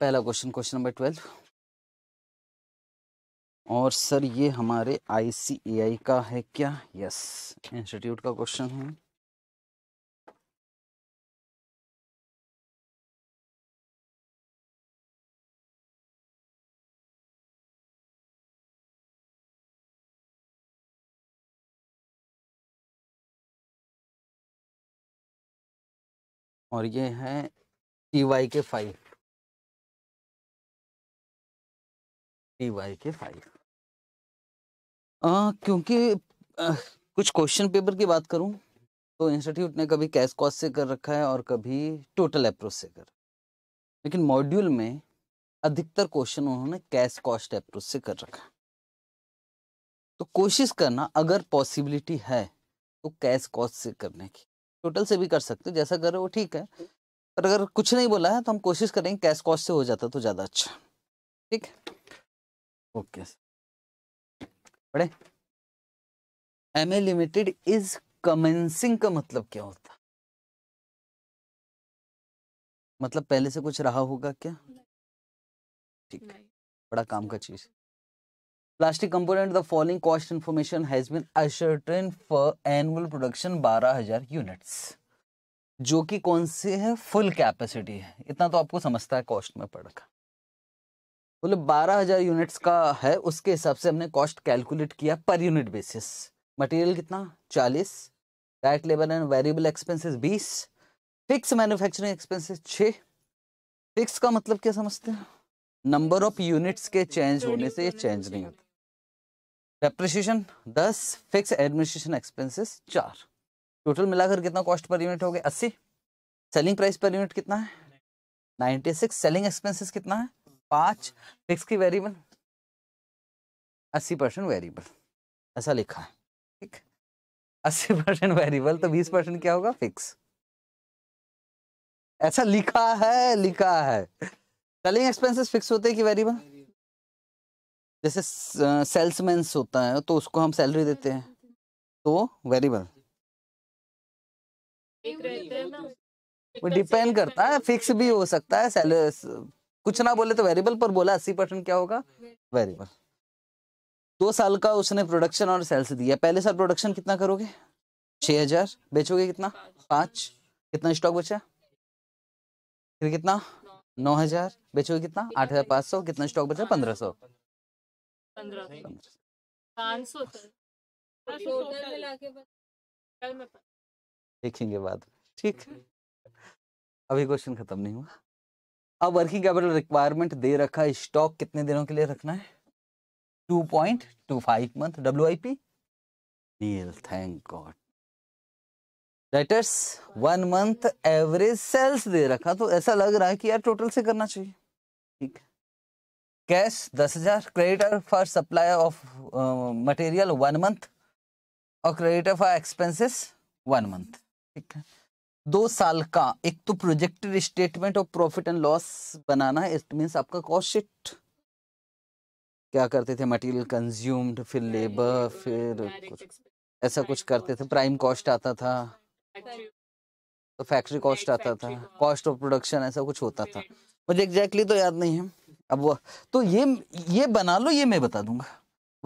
पहला question question number twelve और sir ये हमारे आईसीएआई का है क्या यस इंस्टीट्यूट का क्वेश्चन है और ये है T Y K five P Y K five क्योंकि आ, कुछ क्वेश्चन पेपर की बात करूं तो इंस्टीट्यूट ने कभी कैश कॉस्ट से कर रखा है और कभी टोटल अप्रोच से कर लेकिन मॉड्यूल में अधिकतर क्वेश्चन उन्होंने कैश कॉस्ट अप्रोच से कर रखा तो कोशिश करना अगर पॉसिबिलिटी है तो कैश कॉस्ट से करने की टोटल से भी कर सकते जैसा कर रहे हो ठीक है पर अगर कुछ नहीं बोला है तो हम कोशिश करेंगे कैश कॉस्ट से हो जाता तो ज़्यादा अच्छा ठीक है ओके पढ़े M A limited is commencing का मतलब क्या होता मतलब पहले से कुछ रहा होगा क्या ठीक बड़ा काम का चीज plastic component the following cost information has been ascertained for annual production 12000 units जो कि कौन से है फुल कैपेसिटी है इतना तो आपको समझता है कॉस्ट में पड़ का बोले बारह हजार यूनिट्स का है उसके हिसाब से हमने कॉस्ट कैलकुलेट किया पर यूनिट बेसिस मटेरियल कितना चालीस direct labour and variable expenses बीस फिक्स मैन्युफैक्चरिंग एक्सपेंसेस छः फिक्स का मतलब क्या समझते हैं नंबर ऑफ यूनिट्स के चेंज होने से ये चेंज नहीं होता डेप्रिशिएशन दस फिक्स एडमिनिस्ट्रेशन एक्सपेंसेस चार टोटल मिलाकर कितना कॉस्ट पर यूनिट हो गया अस्सी सेलिंग प्राइस पर यूनिट कितना है नाइन्टी सिक्स सेलिंग एक्सपेंसिस कितना है पांच फिक्स की वेरिएबल अस्सी परसेंट वेरिएबल ऐसा लिखा है ठीक अस्सी परसेंट वेरिएबल तो बीस परसेंट तो क्या होगा फिक्स ऐसा लिखा है लिखा है सेलिंग एक्सपेंसेस फिक्स होते हैं कि वेरिएबल जैसे सेल्समैन होता है तो उसको हम सैलरी देते हैं तो वेरिएबल वो डिपेंड करता है फिक्स भी हो सकता है सैलरी कुछ ना बोले तो वेरिएबल पर बोला अस्सी परसेंट क्या होगा वेरिएबल दो साल का उसने प्रोडक्शन और सेल्स दिया पहले साल प्रोडक्शन कितना करोगे छः हजार बेचोगे कितना पांच कितना स्टॉक बचा फिर कितना नौ हजार बेचोगे कितना आठ हजार पांच सौ कितना स्टॉक बचा पंद्रह सौ तो तो देखेंगे बाद ठीक अभी क्वेश्चन खत्म नहीं हुआ अब वर्किंग कैपिटल रिक्वायरमेंट दे रखा है स्टॉक कितने दिनों के लिए रखना है two point two five month W I P nil thank god letters one month average sales दे रखा तो ऐसा लग रहा है कि यार टोटल से करना चाहिए ठीक कैश दस हजार creditor for supply of material one month और creditor for expenses one month ठीक है दो साल का एक तो projected statement of profit and loss बनाना इट मीन्स आपका कॉस्ट शीट क्या करते थे मटेरियल कंज्यूम्ड फिर लेबर फिर कुछ ऐसा कुछ करते थे प्राइम कॉस्ट आता था तो फैक्ट्री कॉस्ट आता था कॉस्ट ऑफ प्रोडक्शन ऐसा कुछ होता था मुझे एग्जैक्टली exactly तो याद नहीं है अब वो तो ये ये बना लो ये मैं बता दूंगा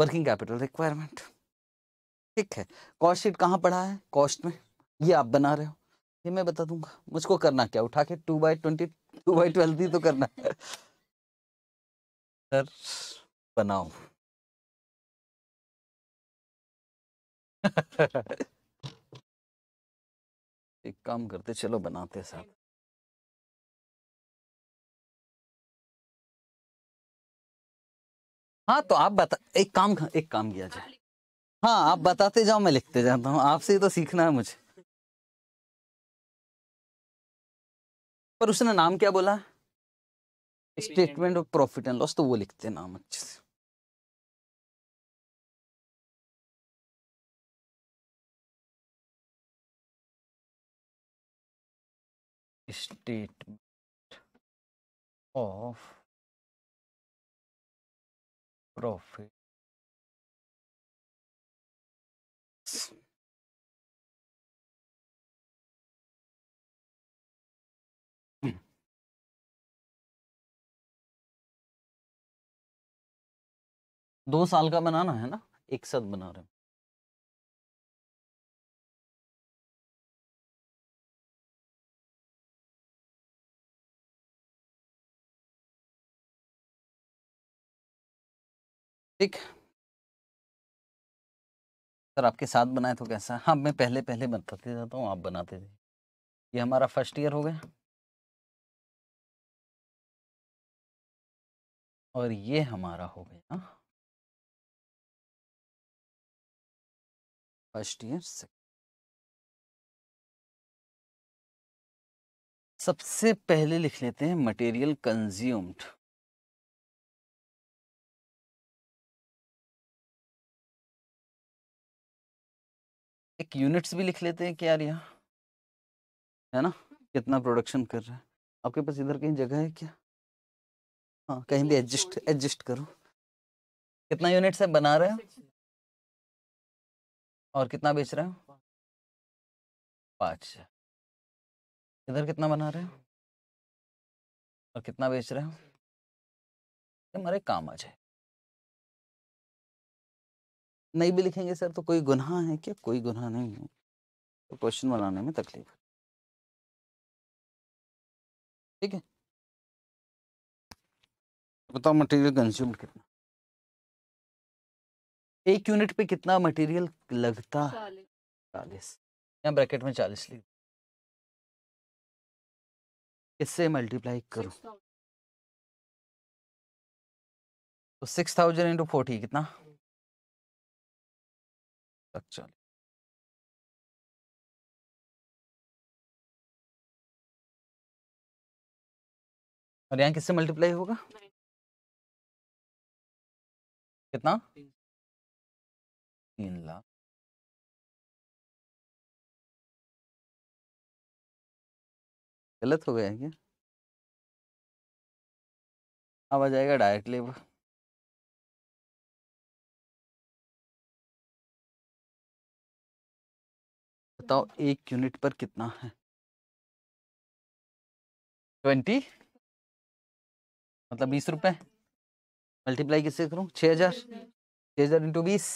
वर्किंग कैपिटल रिक्वायरमेंट ठीक है कॉस्ट शीट कहाँ पड़ा है कॉस्ट में ये आप बना रहे हो ये मैं बता दूंगा मुझको करना क्या उठा के two by twenty two by twelve ही तो करना है सर बनाओ एक काम करते चलो बनाते सर हाँ तो आप बता एक काम एक काम किया जाए हाँ आप बताते जाओ मैं लिखते जाता हूँ आपसे ही तो सीखना है मुझे पर उसने नाम क्या बोला statement of profit and loss तो वो लिखते हैं नाम अच्छे से स्टेटमेंट ऑफ प्रॉफिट दो साल का बनाना है ना एक साथ बना रहे ठीक सर आपके साथ बनाए तो कैसा हाँ मैं पहले पहले बताते जाता हूँ आप बनाते थे ये हमारा फर्स्ट ईयर हो गया और ये हमारा हो गया फर्स्ट ईयर सबसे पहले लिख लेते हैं मटेरियल कंज्यूम्ड एक यूनिट्स भी लिख लेते हैं क्या यार यहाँ है ना कितना प्रोडक्शन कर रहा है आपके पास इधर कहीं जगह है क्या हाँ कहीं भी एडजस्ट एडजस्ट करो कितना यूनिट्स है बना रहे हो और कितना बेच रहे हो पाँच इधर कितना बना रहे हो और कितना बेच रहे हो हमारे काम आ जाए नहीं भी लिखेंगे सर तो कोई गुनाह है क्या कोई गुनाह नहीं है तो क्वेश्चन बनाने में तकलीफ है ठीक है बताओ मटेरियल कंज्यूम कितना एक यूनिट पे कितना मटेरियल लगता चालीस यहाँ ब्रैकेट में चालीस लिख इससे मल्टीप्लाई करो तो सिक्स थाउजेंड इंटू फोर्टी कितना हम्म। चालीस और यहाँ किससे मल्टीप्लाई होगा कितना तीन लाख गलत हो गया क्या अब आ जाएगा डायरेक्टली बताओ एक यूनिट पर कितना है ट्वेंटी मतलब बीस रुपए मल्टीप्लाई किससे करूँ छह हजार छह हजार इंटू बीस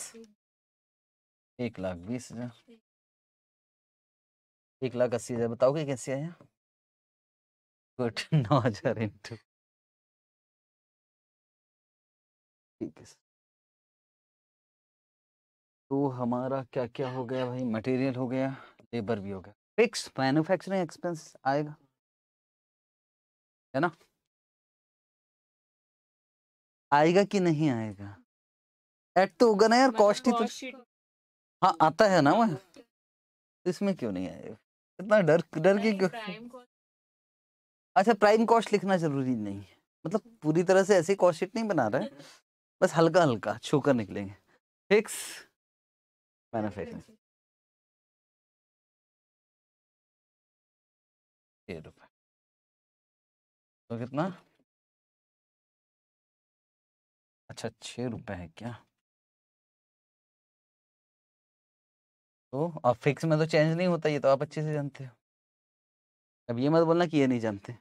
एक लाख बीस हजार एक लाख अस्सी हजार बताओगे कैसे आया गुड नौ हजार इंटू ठीक है तो हमारा क्या क्या हो गया भाई मटेरियल हो गया लेबर भी हो गया फिक्स मैन्युफैक्चरिंग एक्सपेंस आएगा है ना आएगा कि नहीं आएगा एड तो होगा ना यार मतलब कॉस्ट ही तो हाँ आता है ना वह इसमें क्यों नहीं आया इतना डर डर के क्यों अच्छा प्राइम कॉस्ट लिखना जरूरी नहीं मतलब पूरी तरह से ऐसे कॉस्ट शीट नहीं बना रहे बस हल्का हल्का छूकर निकलेंगे फिक्स मैनुफैक्चरिंग तो कितना अच्छा छ रुपए है क्या तो और फिक्स में तो चेंज नहीं होता ये तो आप अच्छे से जानते हो अब ये मत बोलना कि ये नहीं जानते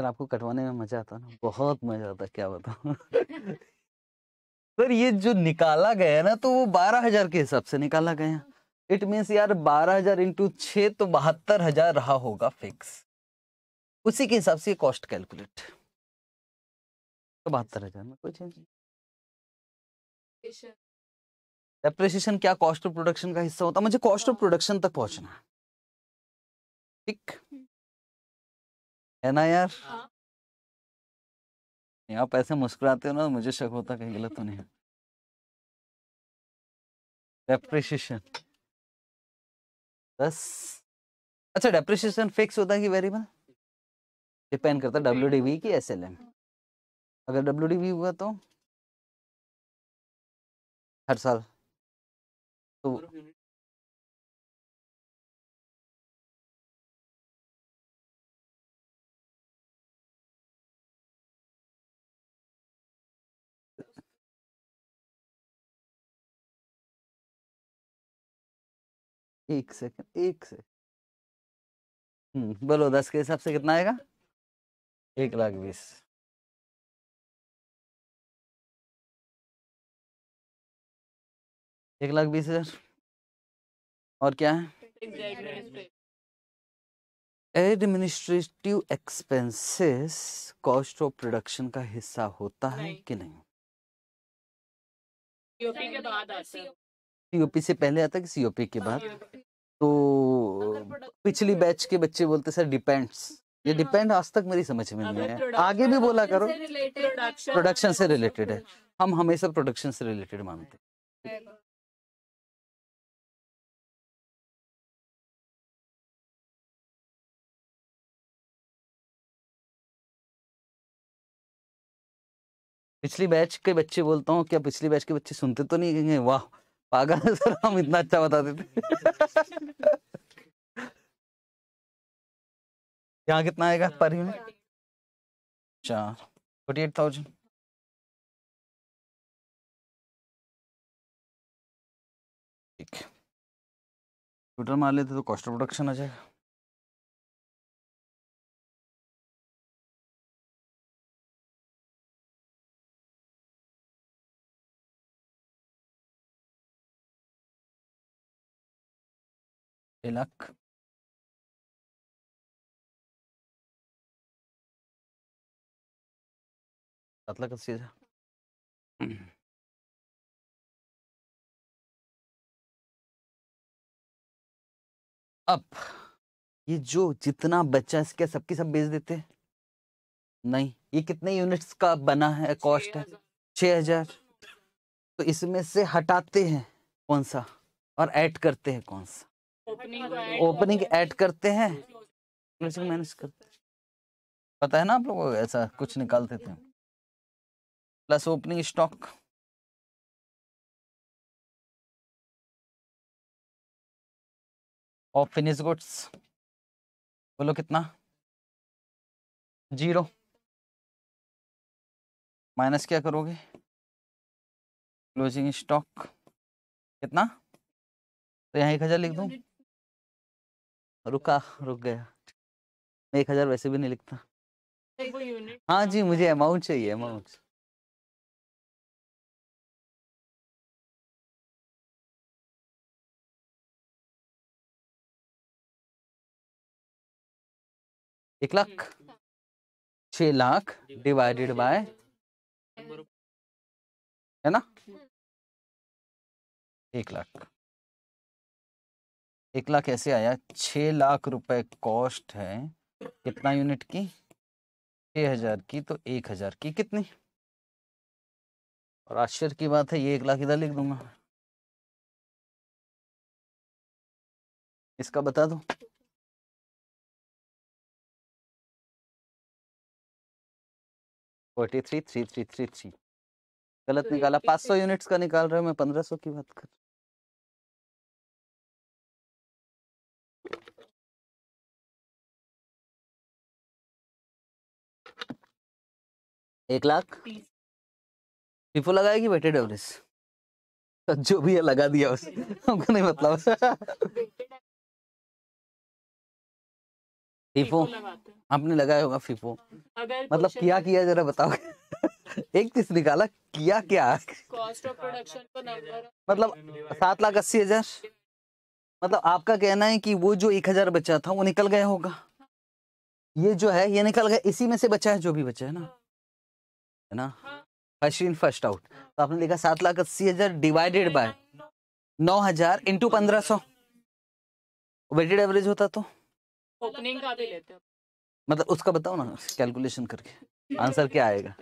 सर आपको कटवाने में मजा आता ना बहुत मजा आता क्या बताऊ सर ये जो निकाला गया ना तो वो बारह हजार के हिसाब से निकाला गया इट मीन्स यार बारह हजार इंटू छः तो बहत्तर हजार रहा होगा फिक्स उसी के हिसाब से कॉस्ट कैलकुलेट तो बहत्तर हजार में कोई चेंज नहीं क्या कॉस्ट ऑफ प्रोडक्शन का हिस्सा होता मुझे कॉस्ट ऑफ प्रोडक्शन तक पहुंचना ठीक हम्म। है ना यार आप हाँ। ऐसे मुस्कुराते हो ना तो मुझे शक होता कहीं गलत तो नहीं डेप्रिशिएशन बस अच्छा डेप्रिशिएशन फिक्स होता है कि वेरिएबल डिपेंड करता है डब्ल्यू डीवी की एस एल एम अगर डब्ल्यू डीवी हुआ तो हर साल तो एक सेकंड एक सेकंड हम्म, बोलो दस के हिसाब से कितना आएगा एक लाख बीस एक लाख बीस हजार और क्या है administrative expenses cost of production का हिस्सा होता है कि नहीं सीओपी से पहले आता है कि सीओपी के बाद तो पिछली बैच के बच्चे बोलते सर डिपेंड्स ये डिपेंड हम्म। आज तक मेरी समझ में नहीं है आगे भी बोला करो प्रोडक्शन से रिलेटेड है हम हमेशा प्रोडक्शन से रिलेटेड मानते हैं पिछली बैच के बच्चे बोलता हूँ क्या पिछली बैच के बच्चे सुनते तो नहीं कहेंगे वाह पागल सर हम इतना अच्छा बताते थे यहाँ कितना आएगा हाँ, पर यूनिट चार फोर्टी एट थाउजेंड ठीक कंप्यूटर मार लेते तो कॉस्ट ऑफ प्रोडक्शन आ जाएगा लाख Katla kasi siya. अब ये जो जितना बच्चा इसके सबकी सब बेच देते नहीं ये कितने यूनिट्स का बना है कॉस्ट है छ हजार तो इसमें से हटाते हैं कौन सा और ऐड करते हैं कौन सा ओपनिंग ऐड करते हैं मैनेज करते हैं। पता है ना आप लोगों को ऐसा कुछ निकाल देते हैं plus opening stock of finish goods बोलो कितना जीरो माइनस क्या करोगे क्लोजिंग स्टॉक कितना तो यहाँ एक हज़ार लिख दू रुका रुक गया मैं एक हज़ार वैसे भी नहीं लिखता हाँ जी मुझे अमाउंट चाहिए अमाउंट एक लाख छ लाख डिवाइडेड बाय है ना एक लाख एक लाख ऐसे आया छ लाख रुपए कॉस्ट है कितना यूनिट की छ हजार की तो एक हजार की कितनी और आश्चर्य की बात है ये एक लाख इधर लिख दूंगा इसका बता दो forty three three three three three गलत तो निकाला पाँच सौ यूनिट्स का निकाल रहा हूँ मैं पंद्रह सौ की बात कर एक लाख पीपो लगाएगी वेटेड एवरेज जो भी है लगा दिया उस हमको नहीं मतलब फीफो आपने लगाया होगा फीफो मतलब किया किया जरा बताओ एक चीज निकाला किया क्या कॉस्ट ऑफ प्रोडक्शन मतलब सात लाख अस्सी हजार मतलब आपका कहना है कि वो जो एक हजार बचा था वो निकल गया होगा ये जो है ये निकल गया इसी में से बचा है जो भी बचा है ना है ना फर्स्ट इन फर्स्ट आउट तो आपने लिखा सात लाख अस्सी हजार डिवाइडेड बाय नौ हजार इंटू पंद्रह सौ वेटेड एवरेज होता तो ओपनिंग का भी लेते हो मतलब उसका बताओ ना कैलकुलेशन करके आंसर क्या आएगा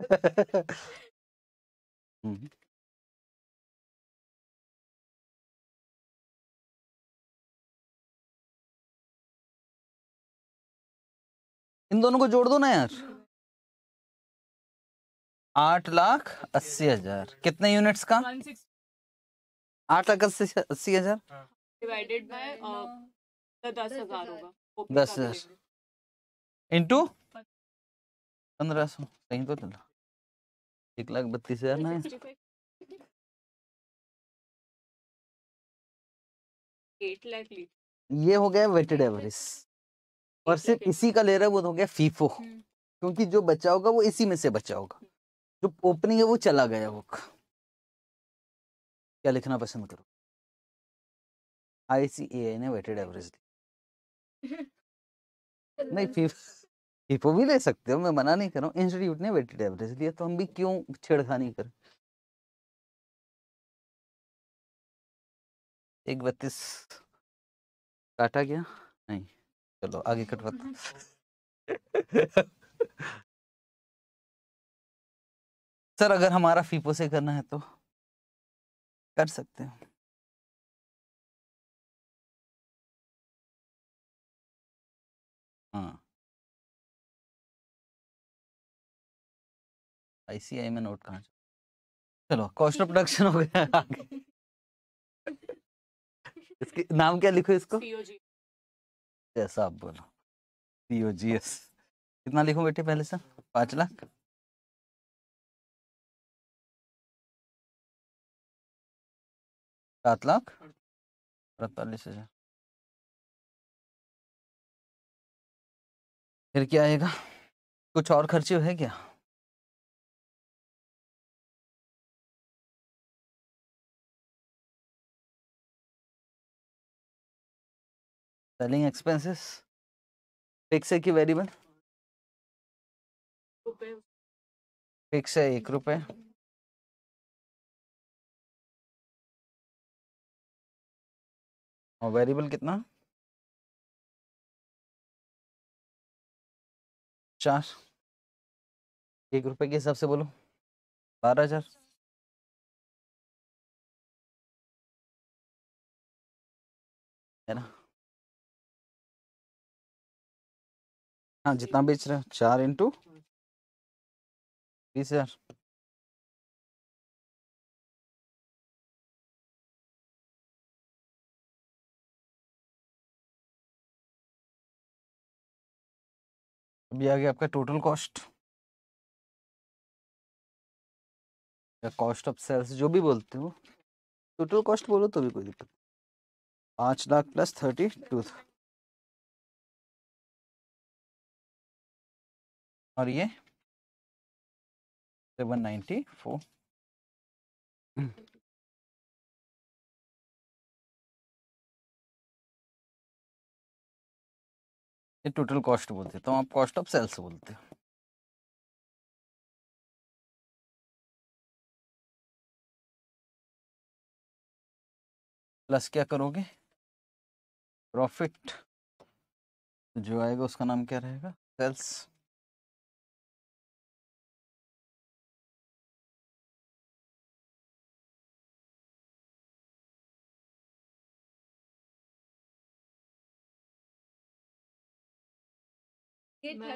हम्म। इन दोनों को जोड़ दो ना यार हम्म। आठ लाख अस्सी हजार कितने यूनिट्स का आठ लाख अस्सी अस्सी हजार डिवाइडेड बाय तो तो दस हजार इंटू पंद्रह सौ कहीं तो चलो एक लाख बत्तीस हजार ना ये हो गया वेटेड एवरेज और सिर्फ इसी का ले रहा है वो तो हो गया फीफो हम्म। क्योंकि जो बचा होगा वो इसी में से बचा होगा हम्म। जो ओपनिंग है वो चला गया वो क्या लिखना पसंद करो आईसीएआई ने वेटेड एवरेज दी नहीं फिर फीफो भी ले सकते हो मैं मना नहीं कर रहा हूँ इंस्टीट्यूट ने वेटेड एवरेज लिया तो हम भी क्यों छेड़खानी कर एक बत्तीस काटा गया नहीं चलो आगे कटवाता सर अगर हमारा फीफो से करना है तो कर सकते हैं आईसीआई हाँ। में नोट कहाँ चलो कॉस्ट ऑफ प्रोडक्शन हो गया आगे इसके नाम क्या लिखो इसको जैसा आप बोलो सी जी एस कितना लिखो बेटे पहले से पाँच लाख सात लाख अड़तालीस हजार फिर क्या आएगा कुछ और खर्चे है क्या सेलिंग एक्सपेंसेस फिक्स है कि वेरिएबल फिक्स है एक रुपए और वेरिएबल कितना चार एक रुपए के हिसाब से बोलो बारह हजार है ना हाँ जितना बेच रहे हो चार इंटू बीस हजार अभी आ गया आपका टोटल कॉस्ट या कॉस्ट ऑफ सेल्स जो भी बोलते हो टोटल कॉस्ट बोलो तो भी कोई दिक्कत पाँच लाख प्लस थर्टी टू और ये सेवन नाइन्टी फोर ये टोटल कॉस्ट बोलते तो आप कॉस्ट ऑफ सेल्स बोलते हो प्लस क्या करोगे प्रॉफिट जो आएगा उसका नाम क्या रहेगा सेल्स चलो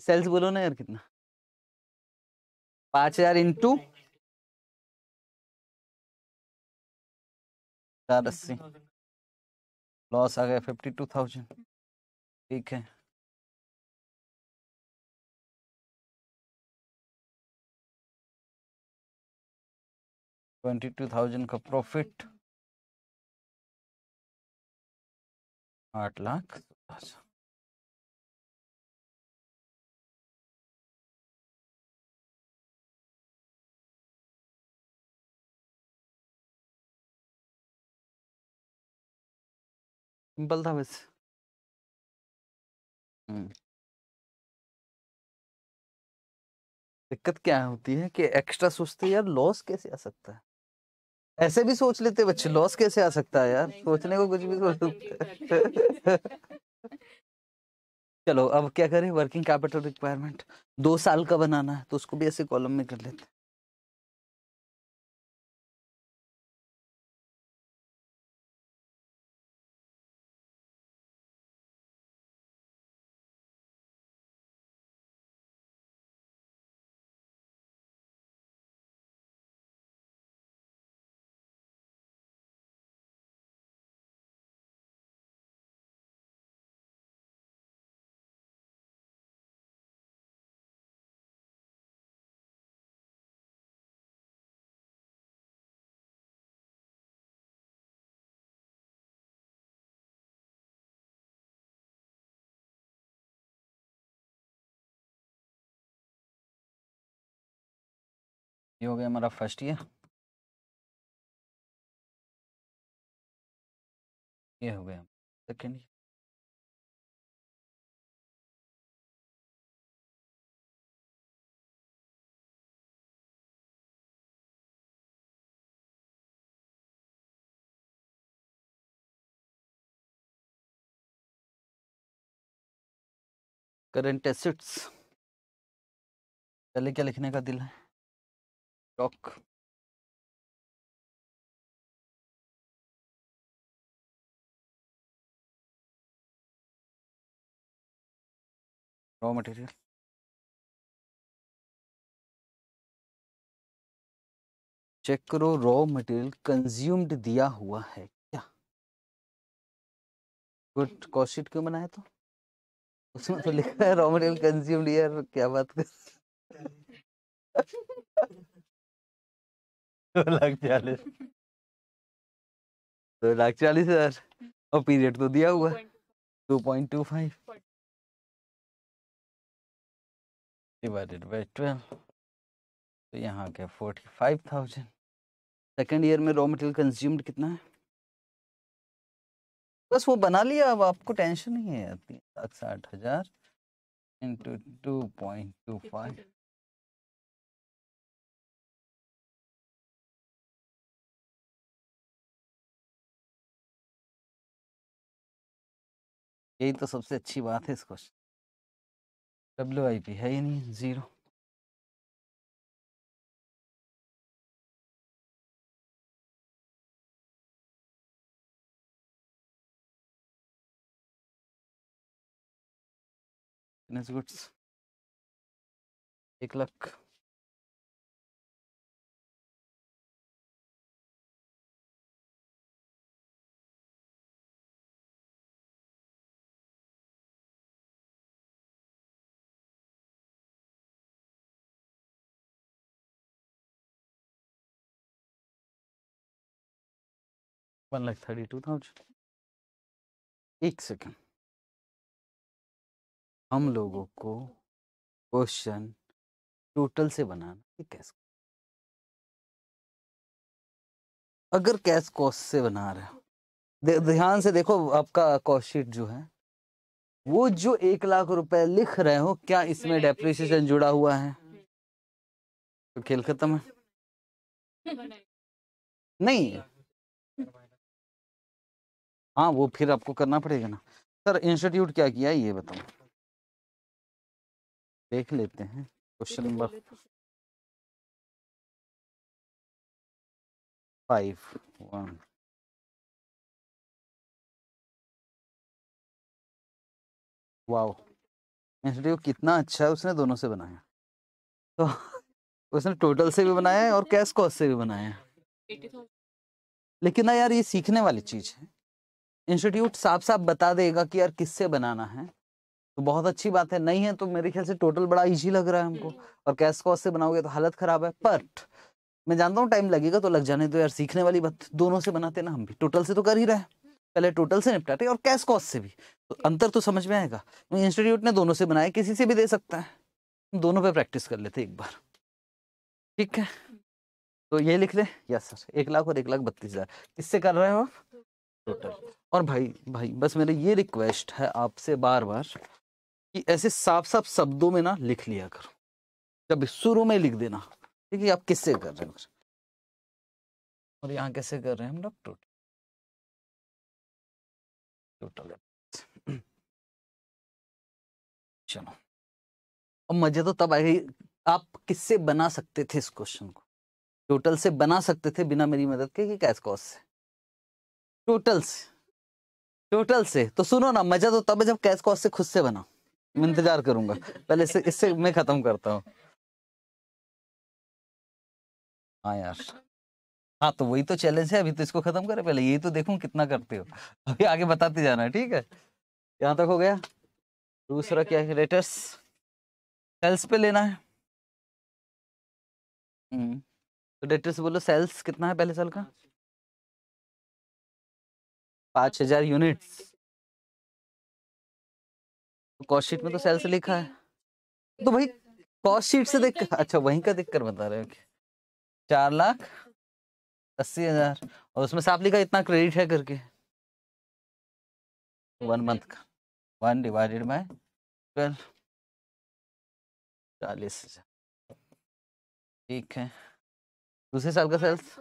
सेल्स बोलो ना यार कितना पांच हजार इंटू चार हम्म, अस्सी लॉस आ गया फिफ्टी टू थाउजेंड ठीक है ट्वेंटी टू थाउजेंड का प्रॉफिट आठ लाख अच्छा। सिंपल था बस हम्म। दिक्कत क्या होती है कि एक्स्ट्रा सोचते यार लॉस कैसे आ सकता है ऐसे भी सोच लेते बच्चे लॉस कैसे आ सकता है यार सोचने को कुछ भी सोच चलो अब क्या करें वर्किंग कैपिटल रिक्वायरमेंट दो साल का बनाना है तो उसको भी ऐसे कॉलम में कर लेते हैं ये हो गया हमारा फर्स्ट ईयर ये हो गया सेकेंड ईयर करंट एसिट्स पहले क्या लिखने का दिल है टॉक रॉ मटेरियल चेक करो रॉ मटेरियल कंज्यूम्ड दिया हुआ है क्या गुड कॉस्ट क्यों बनाया तो उसमें तो लिखा है रॉ मटेरियल कंज्यूम्ड यार क्या बात कर दो लाख चालीस दो लाख चालीस हजार और पीरियड तो दिया हुआ two point two five divided by twelve तो यहाँ के forty five thousand second year में रॉ मटेरियल कंज्यूम्ड कितना है बस वो बना लिया अब आपको टेंशन नहीं है तीन लाख साठ हजार into two point two five यही तो सबसे अच्छी बात है इस क्वेश्चन डब्ल्यू आई पी है ही नहीं जीरो गुड्स एक lakh one lakh thirty two thousand एक सेकेंड हम लोगों को क्वेश्चन टोटल से बनाना है कैश अगर कैश कॉस्ट से बना रहे हो ध्यान से देखो आपका कॉस्ट शीट जो है वो जो एक लाख रुपए लिख रहे हो क्या इसमें डेप्रिसिएशन जुड़ा हुआ है तो खेल खत्म है नहीं हाँ वो फिर आपको करना पड़ेगा ना सर इंस्टीट्यूट क्या किया ये बताओ देख लेते हैं question number five one wow institute कितना अच्छा है उसने दोनों से बनाया तो उसने टोटल से भी बनाया है और कैश कॉस्ट से भी बनाया है लेकिन ना यार ये सीखने वाली चीज़ है इंस्टीट्यूट साफ साफ बता देगा कि यार किससे बनाना है तो बहुत अच्छी बात है नहीं है तो मेरे ख्याल से टोटल बड़ा इजी लग रहा है हमको हम्म। और कैश कॉस्ट से बनाओगे तो हालत खराब है बट मैं जानता हूँ टाइम लगेगा तो लग जाने दो तो यार सीखने वाली बात दोनों से बनाते ना हम भी टोटल से तो कर ही रहे पहले टोटल से निपटाते और कैश कॉस्ट से भी तो अंतर तो समझ में आएगा इंस्टीट्यूट ने दोनों से बनाया किसी से भी दे सकता है दोनों पर प्रैक्टिस कर लेते एक बार ठीक है हम्म। तो ये लिख ले यस सर एक लाख और एक लाख बत्तीस हजार किससे कर रहे हो आप टोटल और भाई भाई बस मेरा ये रिक्वेस्ट है आपसे बार बार कि ऐसे साफ साफ शब्दों में ना लिख लिया करो जब शुरू में लिख देना ठीक है आप किससे कर रहे हैं और यहाँ कैसे कर रहे हैं हम लोग टोटल टोटल चलो अब मजे तो तब आएगी आप किससे बना सकते थे इस क्वेश्चन को टोटल से बना सकते थे बिना मेरी मदद के कि कैश कॉस्ट से टोटल से टोटल से तो सुनो ना मजा तो तब है जब कैश कॉस्ट से खुद से बनाओ मैं इंतजार करूंगा पहले इससे इससे मैं खत्म करता हूँ हाँ यार हाँ तो वही तो चैलेंज है अभी तो इसको खत्म करें पहले यही तो देखूं कितना करते हो अभी आगे बताते जाना है ठीक है यहाँ तक हो गया दूसरा क्या है रेटर्स सेल्स पे लेना है हम्म। तो डेटर्स बोलो सेल्स कितना है पहले साल का पांच हजार यूनिट कॉस्टशीट में तो सेल से लिखा है तो भाई कॉस्टशीट से देख अच्छा वहीं का देख कर बता रहे हो चार लाख अस्सी हजार और उसमें साफ लिखा इतना क्रेडिट है करके वन मंथ का वन डिवाइडेड बाय ट्वेल्व चालीस हजार ठीक है दूसरे साल का सेल्स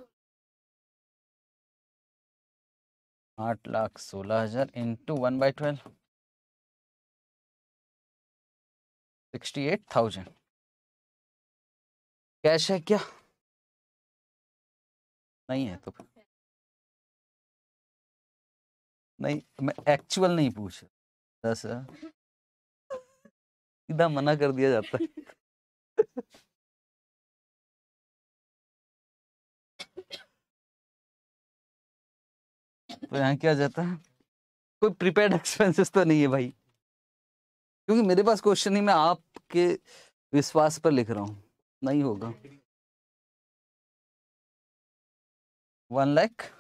आठ लाख सोलह हजार into one by twelve sixty eight thousand cash है क्या नहीं है तो नहीं मैं एक्चुअल नहीं पूछ रहा दस सीधा मना कर दिया जाता है तो यहाँ क्या जाता है कोई प्रीपेड एक्सपेंसेस तो नहीं है भाई क्योंकि मेरे पास क्वेश्चन ही मैं आपके विश्वास पर लिख रहा हूँ नहीं होगा one lakh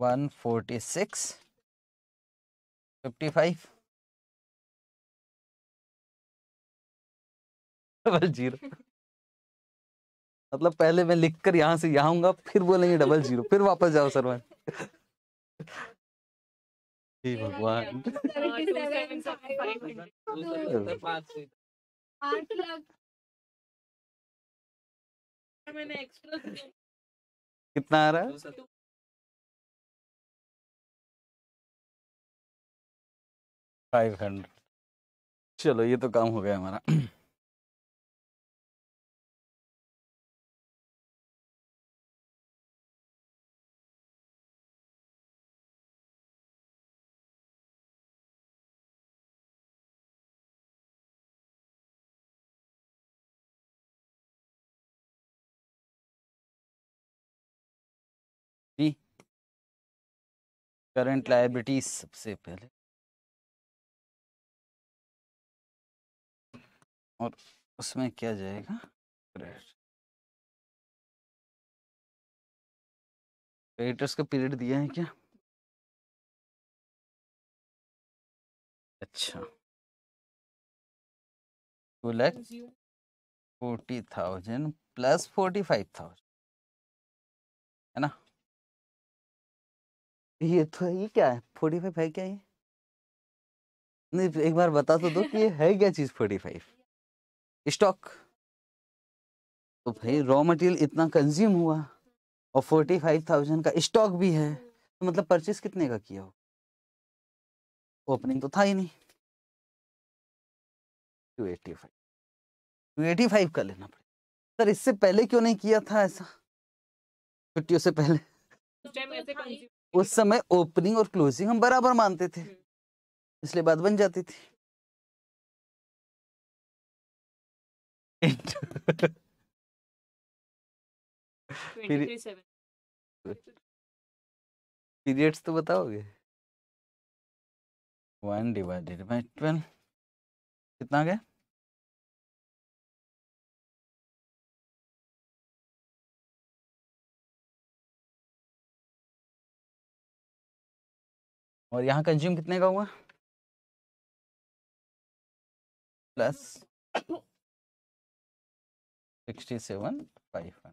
one forty six fifty five double zero मतलब पहले मैं लिख कर यहाँ से आऊंगा फिर बोलेंगे डबल जीरो फिर वापस जाओ सर मैं भगवान कितना आ रहा है फाइव हंड्रेड चलो ये तो काम हो गया हमारा करंट लाइबिलिटीज सबसे पहले और उसमें क्या जाएगा क्रेडिट क्रेडिटर्स का पीरियड दिया है क्या अच्छा two lakh forty thousand plus forty five thousand है ना ये तो ये क्या है फोर्टी फाइव है क्या ये नहीं तो एक बार बता तो दो कि ये है क्या चीज़ फोर्टी फाइव स्टॉक तो भाई रॉ मटेरियल इतना कंज्यूम हुआ और फोर्टी फाइव थाउजेंड का स्टॉक भी है तो मतलब परचेस कितने का किया हो ओपनिंग तो था ही नहीं two eighty five two eighty five का लेना पड़ेगा सर इससे पहले क्यों नहीं किया था ऐसा छुट्टियों से पहले उस समय ओपनिंग और क्लोजिंग हम बराबर मानते थे इसलिए बात बन जाती थी पीरियड्स तो बताओगे वन डिवाइडेड बाई ट्वेल्व कितना गया और यहाँ कंज्यूम कितने का हुआ plus sixty seven five one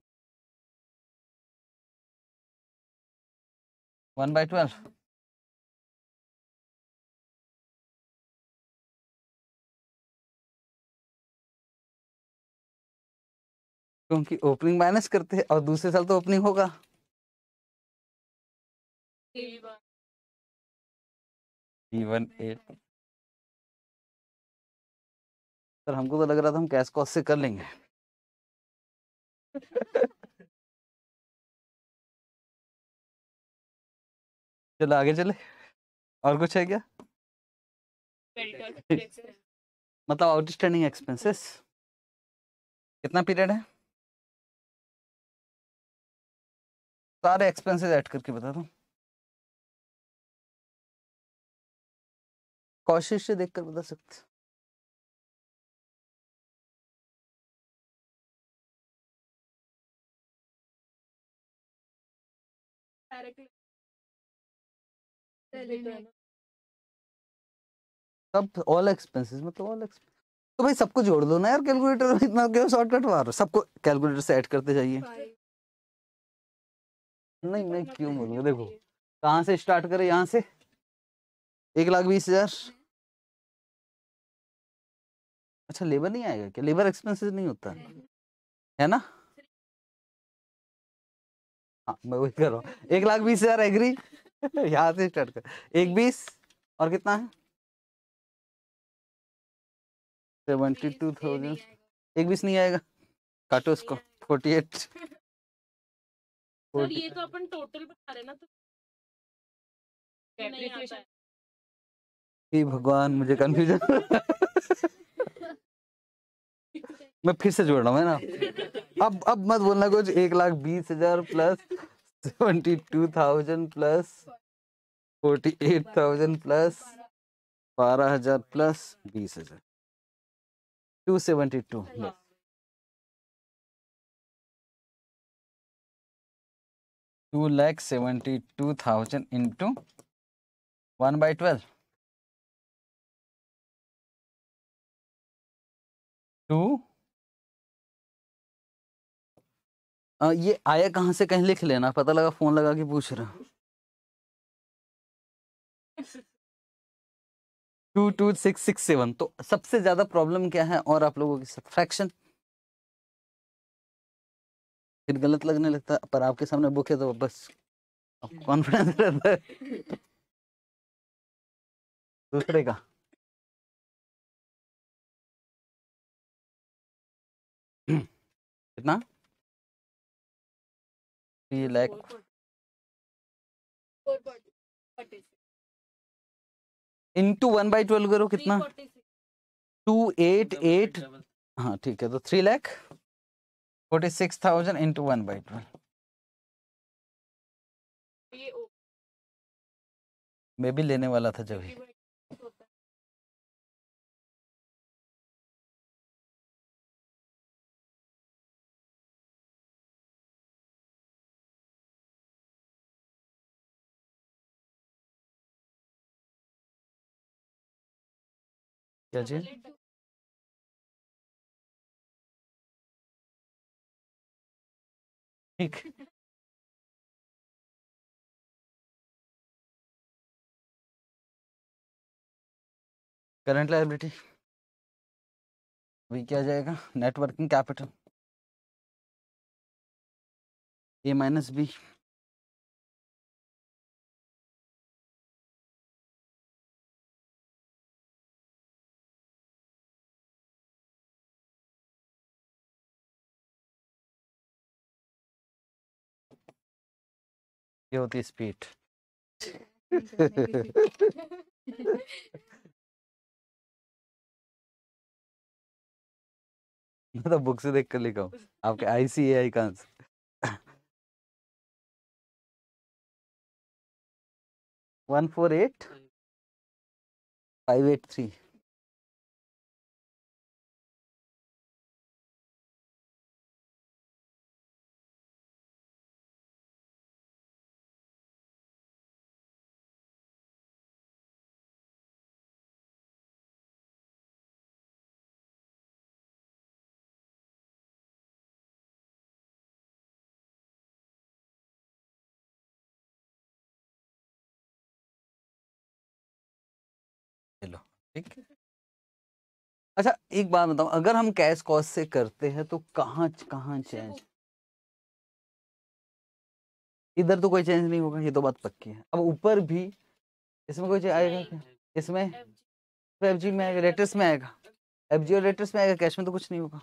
one by twelve क्योंकि ओपनिंग माइनस करते हैं और दूसरे साल तो ओपनिंग होगा वन सर हमको तो लग रहा था हम कैश कॉस्ट से कर लेंगे चलो आगे चले और कुछ है क्या मतलब आउटस्टैंडिंग एक्सपेंसेस कितना पीरियड है सारे एक्सपेंसेस ऐड करके बता दो कोशिश से देखकर बता सकते तो सब ऑल एक्सपेंसेस मतलब ऑल एक्सपेंस तो भाई सबको जोड़ दो ना यार कैलकुलेटर में इतना क्यों शॉर्टकट मार सबको कैलकुलेटर से ऐड करते जाइए नहीं मैं क्यों बोलूंगा देखो कहाँ से स्टार्ट करें यहाँ से एक लाख बीस हजार हम्म। अच्छा लेबर नहीं आएगा क्या लेबर एक्सपेंसेस नहीं होता है ना हाँ मैं वही कर रहा हूँ एक लाख बीस हजार एग्री यहाँ से स्टार्ट कर एक बीस और कितना है सेवेंटी टू थाउजेंड एक बीस नहीं आएगा काटो उसको फोर्टी एट सर ये तो अपन टोटल बता रहे ना तो भगवान मुझे कंफ्यूजन मैं फिर से जोड़ रहा हूँ ना अब अब मत बोलना कुछ एक लाख बीस हजार plus seventy two thousand plus forty eight thousand plus बारह हजार प्लस बीस हजार two seventy two two lakh seventy two thousand into one by twelve two तो? ये आया कहाँ से कहीं लिख लेना पता लगा फोन लगा के पूछ रहा two two six six seven तो सबसे ज्यादा प्रॉब्लम क्या है और आप लोगों की फ्रैक्शन फिर गलत लगने लगता है पर आपके सामने बुक है तो बस कॉन्फिडेंस रहता है दूसरे का कितना three lakh into one by twelve करो कितना टू एट एट हाँ ठीक है तो three lakh forty six thousand into one by twelve मैं भी लेने वाला था जब ही क्या चीज ठीक करंट लाइबिलिटी अभी क्या जाएगा networking capital A minus B ये होती स्पीड मैं मतलब तो बुक से देख कर लिखा हूँ आपके आई सी आई कहाँ वन फोर एट हाँ फाइव एट थ्री ठीक है अच्छा एक बात बताऊं अगर हम कैश कॉस्ट से करते हैं तो कहाँ कहाँ चेंज इधर तो कोई चेंज नहीं होगा ये तो बात पक्की है अब ऊपर भी इसमें कोई आएगा क्या इसमें एफ जी में आएगा लेटर्स में आएगा एफ जी और लेटर्स में आएगा कैश में तो कुछ नहीं होगा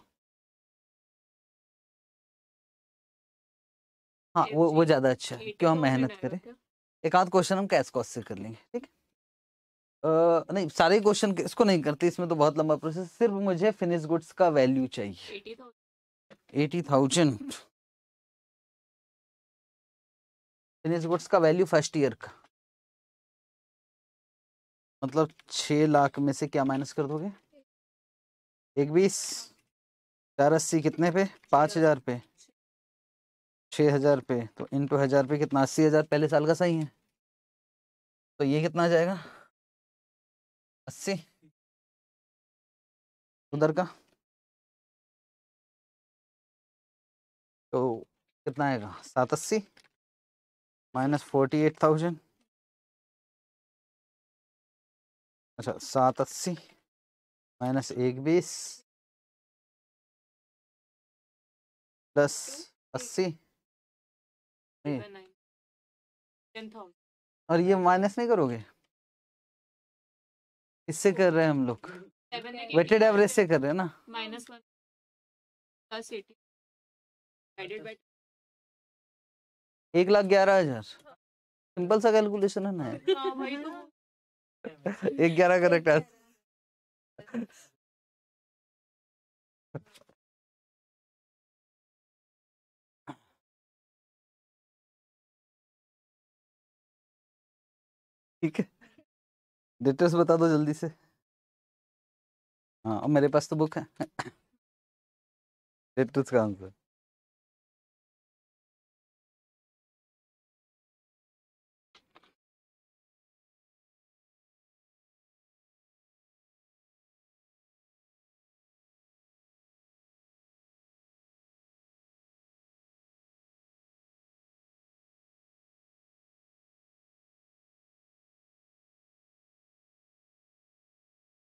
हाँ वो वो ज़्यादा अच्छा है क्यों हम तो मेहनत करें एक आध क्वेश्चन हम कैश कॉस्ट से कर लेंगे ठीक है आ, नहीं सारे क्वेश्चन इसको नहीं करते इसमें तो बहुत लंबा प्रोसेस सिर्फ मुझे फिनिश गुड्स का वैल्यू चाहिए एटी थाउजेंड फिनिश गुड्स का वैल्यू फर्स्ट ईयर का मतलब छ लाख में से क्या माइनस कर दोगे एक बीस चार अस्सी कितने पे पाँच हज़ार पे छः हज़ार पे तो इन टू हज़ार पे कितना अस्सी हज़ार पहले साल का सही है तो ये कितना आ जाएगा अस्सी उधर का तो कितना आएगा सात अस्सी माइनस फोर्टी एट थाउजेंड अच्छा सात अस्सी माइनस एक बीस प्लस अस्सी और ये माइनस नहीं करोगे इससे कर रहे हैं हम लोग वेटेड एवरेज से कर रहे हैं ना माइनस वन एक लाख ग्यारह हजार हाँ। सिंपल सा कैलकुलेशन है ना हाँ, तो। एक ग्यारह करेक्ट आंसर ठीक है डिटेल्स बता दो जल्दी से हाँ और मेरे पास तो बुक है डिटेल्स का आंसर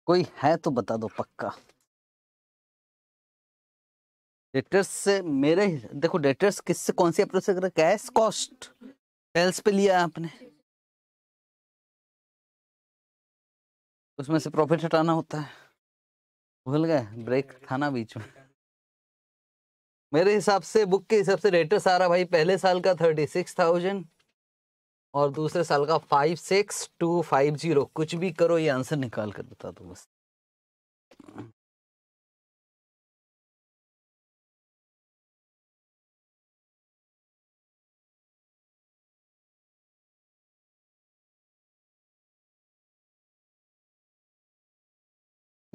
कोई है तो बता दो पक्का डेटर्स से मेरे देखो डेटर्स किससे कौन सी अप्रोच कर कैश कॉस्ट सेल्स पे लिया है आपने उसमें से प्रॉफिट हटाना होता है भूल गए ब्रेक था ना बीच में मेरे हिसाब से बुक के हिसाब से डेटर्स आ रहा भाई पहले साल का थर्टी सिक्स थाउजेंड और दूसरे साल का five six two five zero कुछ भी करो ये आंसर निकाल कर बता दो बस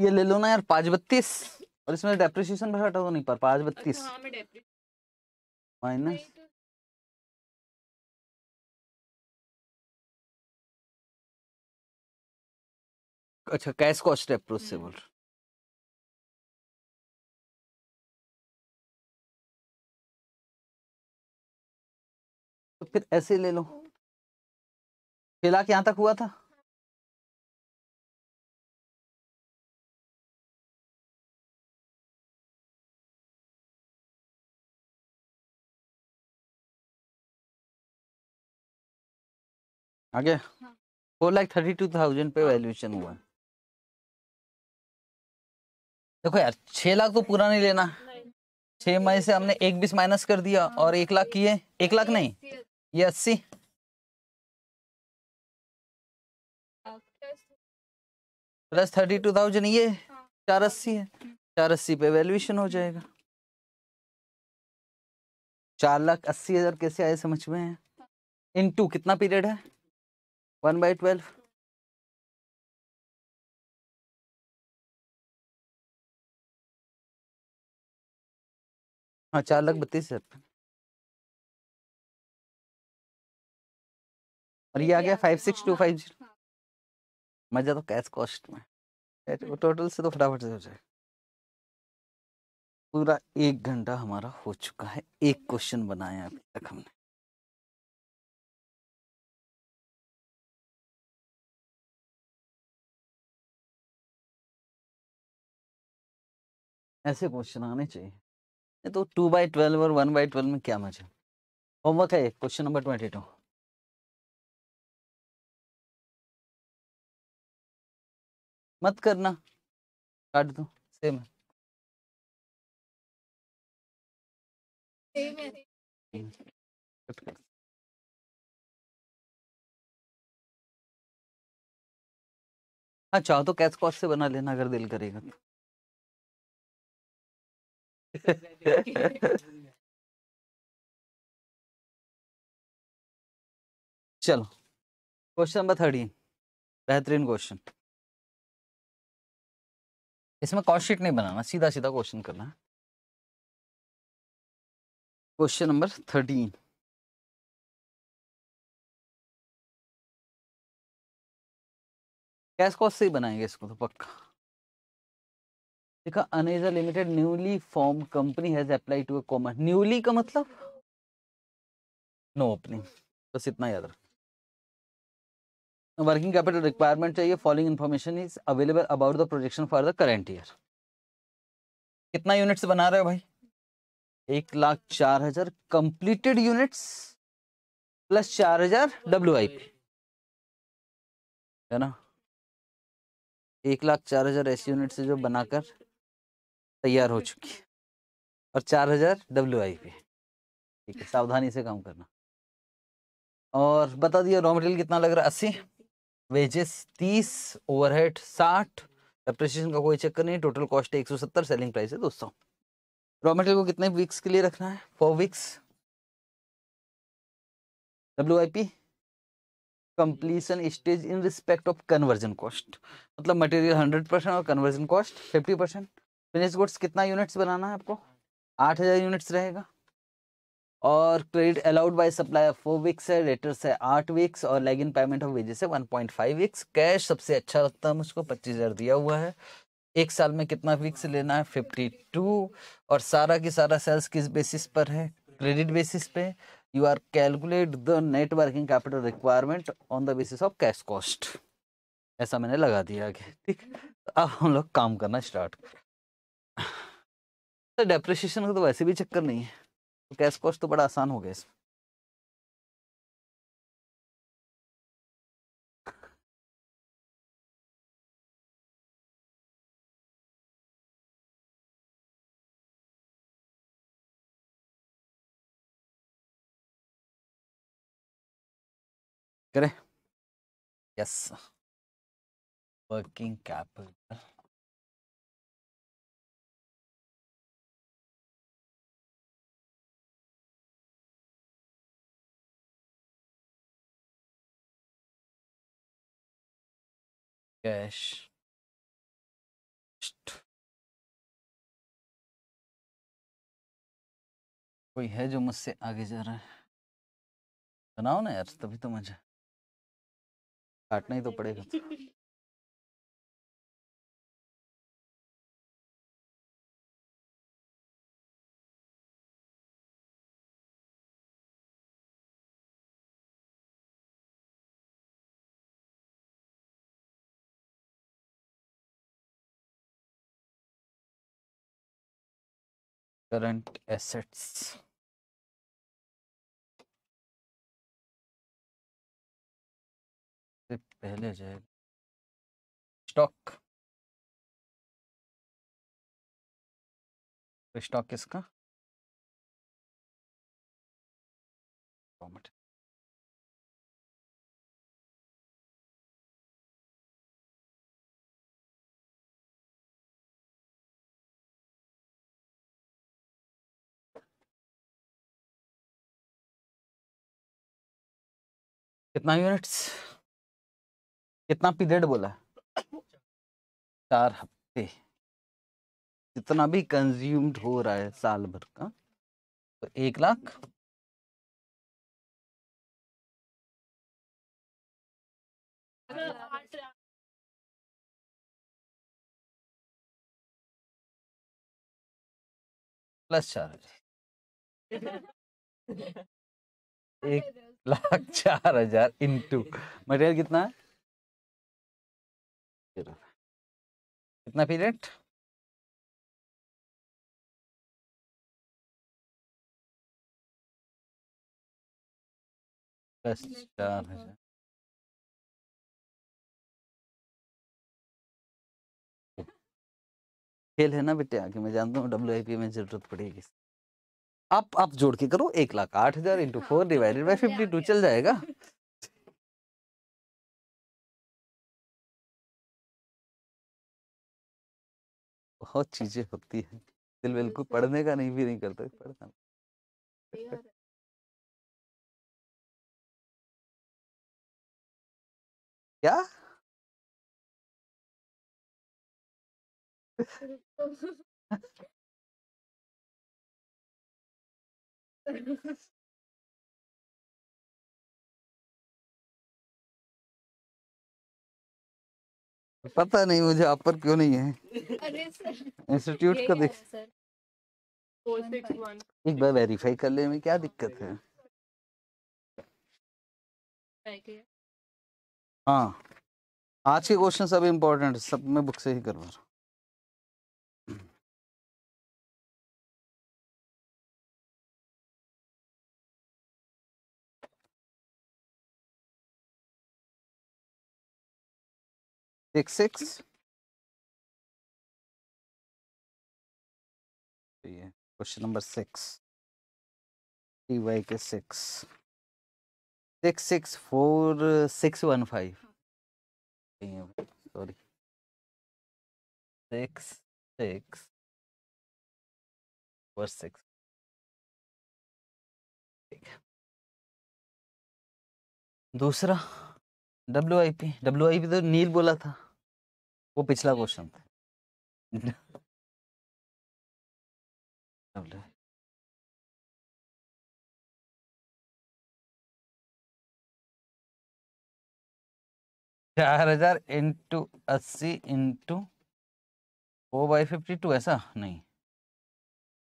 ये ले लो ना यार पांच बत्तीस और इसमें डेप्रिसिएशन भी हटा दो तो नहीं पर पांच बत्तीस अच्छा, हाँ, माइनस अच्छा कैश कॉस्ट अप्रोच से बोल तो फिर ऐसे ले लो छह तो लाख यहां तक हुआ था आगे four lakh thirty two thousand पे वैल्यूएशन हाँ। हुआ है देखो यार छह लाख तो पूरा नहीं लेना छह मई से हमने एक बीस माइनस कर दिया और एक लाख किए एक लाख नहीं ये अस्सी प्लस थर्टी टू थाउजेंड ये चार अस्सी है चार अस्सी पे वैल्यूएशन हो जाएगा चार लाख अस्सी हजार कैसे आए समझ में इन टू कितना पीरियड है वन बाई ट्वेल्व हाँ चार लाख बत्तीस हजार और ये आ गया फाइव सिक्स टू हाँ, फाइव जीरो हाँ। मजा तो कैश कॉस्ट में हम्म। टोटल से तो फटाफट से हो जाए पूरा एक घंटा हमारा हो चुका है एक क्वेश्चन बनाया अभी तक हमने ऐसे क्वेश्चन आने चाहिए तो टू बाई ट्वेल्व और वन बाई ट्वेल्व में क्या मजा होमवर्क है क्वेश्चन नंबर ट्वेंटी टू मत करना काट दो सेम है हाँ चाहो तो कैच कॉस से बना लेना अगर दिल करेगा तो चलो क्वेश्चन नंबर थर्टीन बेहतरीन क्वेश्चन इसमें कॉस्ट नहीं बनाना सीधा सीधा क्वेश्चन करना है question number thirteen cash cost से ही बनाएंगे इसको तो पक्का देखा Aneja limited newly form company has apply to a common newly का मतलब नो ओपनिंग बस इतना याद रख वर्किंग कैपिटल रिक्वायरमेंट चाहिए following information is available about the projection for the current year कितना यूनिट्स बना रहे हो भाई एक लाख चार हजार कंप्लीटेड यूनिट्स प्लस चार हजार डब्ल्यू आई पी है ना एक लाख चार हजार ऐसी यूनिट्स जो बनाकर तैयार हो चुकी है और चार हजार डब्ल्यू आई पे ठीक है सावधानी से काम करना और बता दिया रॉ मटेरियल कितना लग रहा है अस्सी वेजेस तीस ओवरहेड साठ एप्रिसिएशन का कोई चक्कर नहीं टोटल कॉस्ट है एक सौ सत्तर सेलिंग प्राइस है दोस्तों रॉ मटेरियल को कितने वीक्स के लिए रखना है four weeks W I P completion stage in respect of conversion cost मतलब मटेरियल हंड्रेड परसेंट और conversion cost fifty percent finish goods कितना यूनिट्स बनाना है आपको आठ हज़ार यूनिट्स रहेगा और credit allowed by supplier four weeks है रेटर्स है आठ वीक्स और lag in payment of wages है one point five weeks cash सबसे अच्छा लगता है मुझको पच्चीस हज़ार दिया हुआ है एक साल में कितना वीक्स लेना है फिफ्टी टू और सारा की सारा सेल्स किस बेसिस पर है क्रेडिट बेसिस पे you are calculate the networking capital requirement on the basis of cash cost ऐसा मैंने लगा दिया आगे ठीक अब हम लोग काम करना स्टार्ट तो डेप्रिसिएशन का तो वैसे भी चक्कर नहीं है तो कैश कॉस्ट तो बड़ा आसान हो गया इसमें करें यस वर्किंग कैपिटल gosh. कोई है जो मुझसे आगे जा रहा है बनाओ ना यार तभी तो मजा काटना ही तो पड़ेगा current assets से पहले जाएगा स्टॉक स्टॉक किसका कितना यूनिट्स कितना पीरियड बोला चार हफ्ते जितना भी कंज्यूम्ड हो रहा है साल भर का तो एक लाख प्लस चार एक लाख चार हजार इंटू मटेरियल कितना है कितना पीरियड चार हजार खेल है ना बेटे आगे मैं जानता हूँ डब्ल्यू आई पी में जरूरत पड़ेगी आप आप जोड़ के करो एक लाख आठ हजार into four divided by fifty two चल जाएगा बहुत चीजें होती है दिल बिल्कुल पढ़ने का नहीं भी नहीं करता पढ़ना क्या पता नहीं मुझे आप पर क्यों नहीं है इंस्टीट्यूट का देख एक बार वेरीफाई कर ले में क्या हाँ, दिक्कत है हाँ आज के क्वेश्चन सब इम्पोर्टेंट सब मैं बुक से ही करवा रहा six six तो ये question number sixty Y के six six six four six one five sorry six six four six दूसरा W I P W I P तो नील बोला था वो पिछला क्वेश्चन था चार हजार इंटू अस्सी into four by fifty two ऐसा नहीं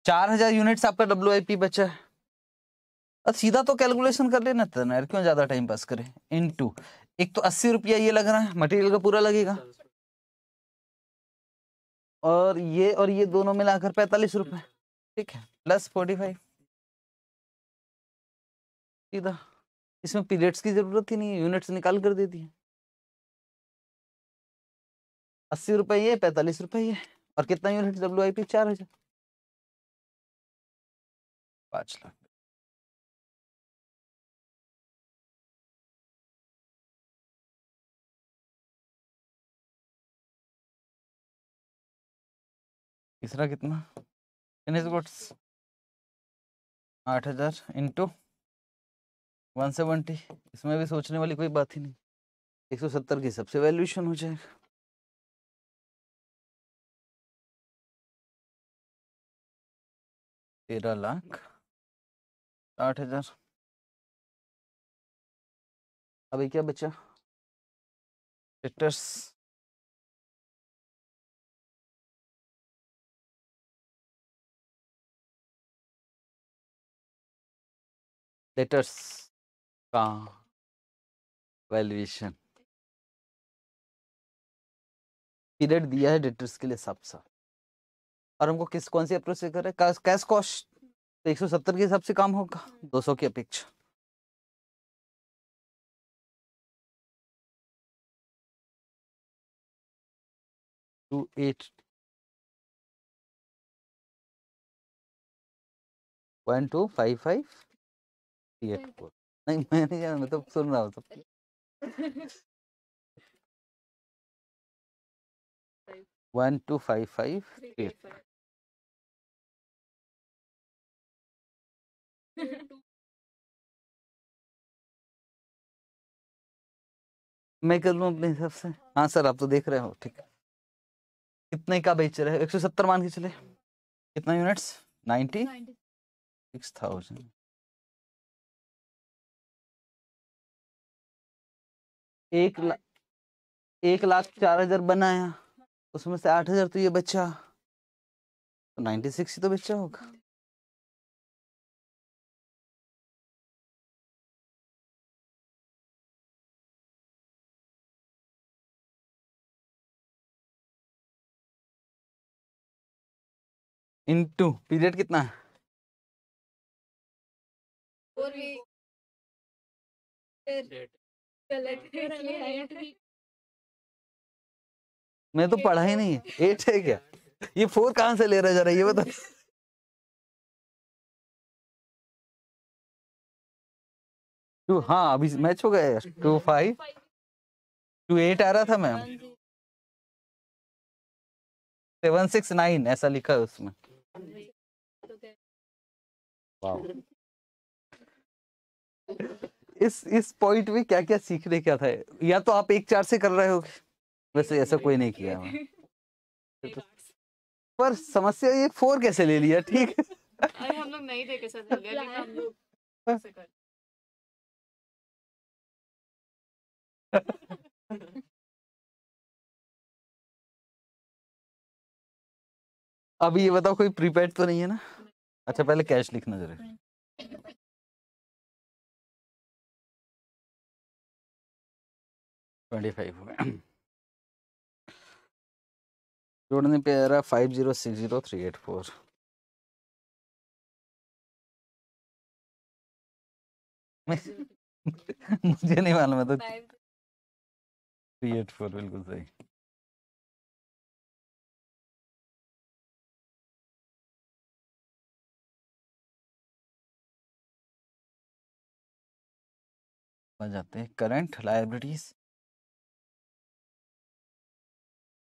चार हजार यूनिट्स आपका डब्ल्यू आई पी बचा है अब सीधा तो कैलकुलेशन कर लेना था तो ना यार क्यों ज़्यादा टाइम पास करें इंटू एक तो अस्सी रुपया ये लग रहा है मटेरियल का पूरा लगेगा और ये और ये दोनों मिलाकर पैंतालीस रुपए ठीक है प्लस फोर्टी फाइव सीधा इसमें पीरियड्स की जरूरत ही नहीं है यूनिट्स निकाल कर देती है अस्सी रुपए ये पैंतालीस रुपए ये और कितना यूनिट डब्ल्यू आई पी चार हजार पाँच लाख तीसरा कितना फिनिश गुड्स आठ हजार इंटू वन सेवेंटी इसमें भी सोचने वाली कोई बात ही नहीं एक सौ सत्तर की सबसे वैल्यूशन हो जाएगा तेरह लाख आठ हजार अभी क्या बचा ट्रैक्टर्स लेटर्स का वैल्यूएशन पीरियड दिया है डेटर्स के लिए सात और हमको किस कौन सी अप्रोच से कर रहे हैं कैश कॉस्ट तो एक सौ सत्तर के हिसाब से काम होगा दो सौ की अपेक्षा two eight one two five five हम्म। नहीं मैं नहीं मैं तो सुन रहा हूँ तो one two five five three मैं कर लू अपने हिसाब से हाँ।, हाँ सर आप तो देख रहे हो ठीक है कितने का बेच रहे हो एक सौ सत्तर मान के चले कितना यूनिट्स नाइनटी सिक्स थाउजेंड एक लाख एक लाख चार हजार बनाया उसमें से आठ हजार तो ये बच्चा तो नाइन्टी सिक्स तो बच्चा होगा इंटू पीरियड कितना है हाँ, मैं तो पढ़ा ही नहीं है एट है क्या ये फोर कहाँ से ले रहा जा रहा है ये बता टू हाँ अभी मैच हो यार हाँ, टू फाइव टू एट आ रहा था मैम हाँ सेवन सिक्स नाइन ऐसा लिखा है उसमें इस इस पॉइंट में क्या क्या सीखने क्या था या तो आप एक चार से कर रहे हो वैसे ऐसा कोई नहीं किया तो, पर समस्या ये फोर कैसे ले लिया ठीक है हम लोग नहीं थे अभी हाँ। ये बताओ कोई प्रीपेड तो नहीं है ना अच्छा पहले कैश लिखना जरा ट्वेंटी फाइव हो गए पे five zero six zero three eight four मुझे नहीं मालूम है तो थ्री एट फोर बिल्कुल सही जाते हैं करंट लाइब्रेटीज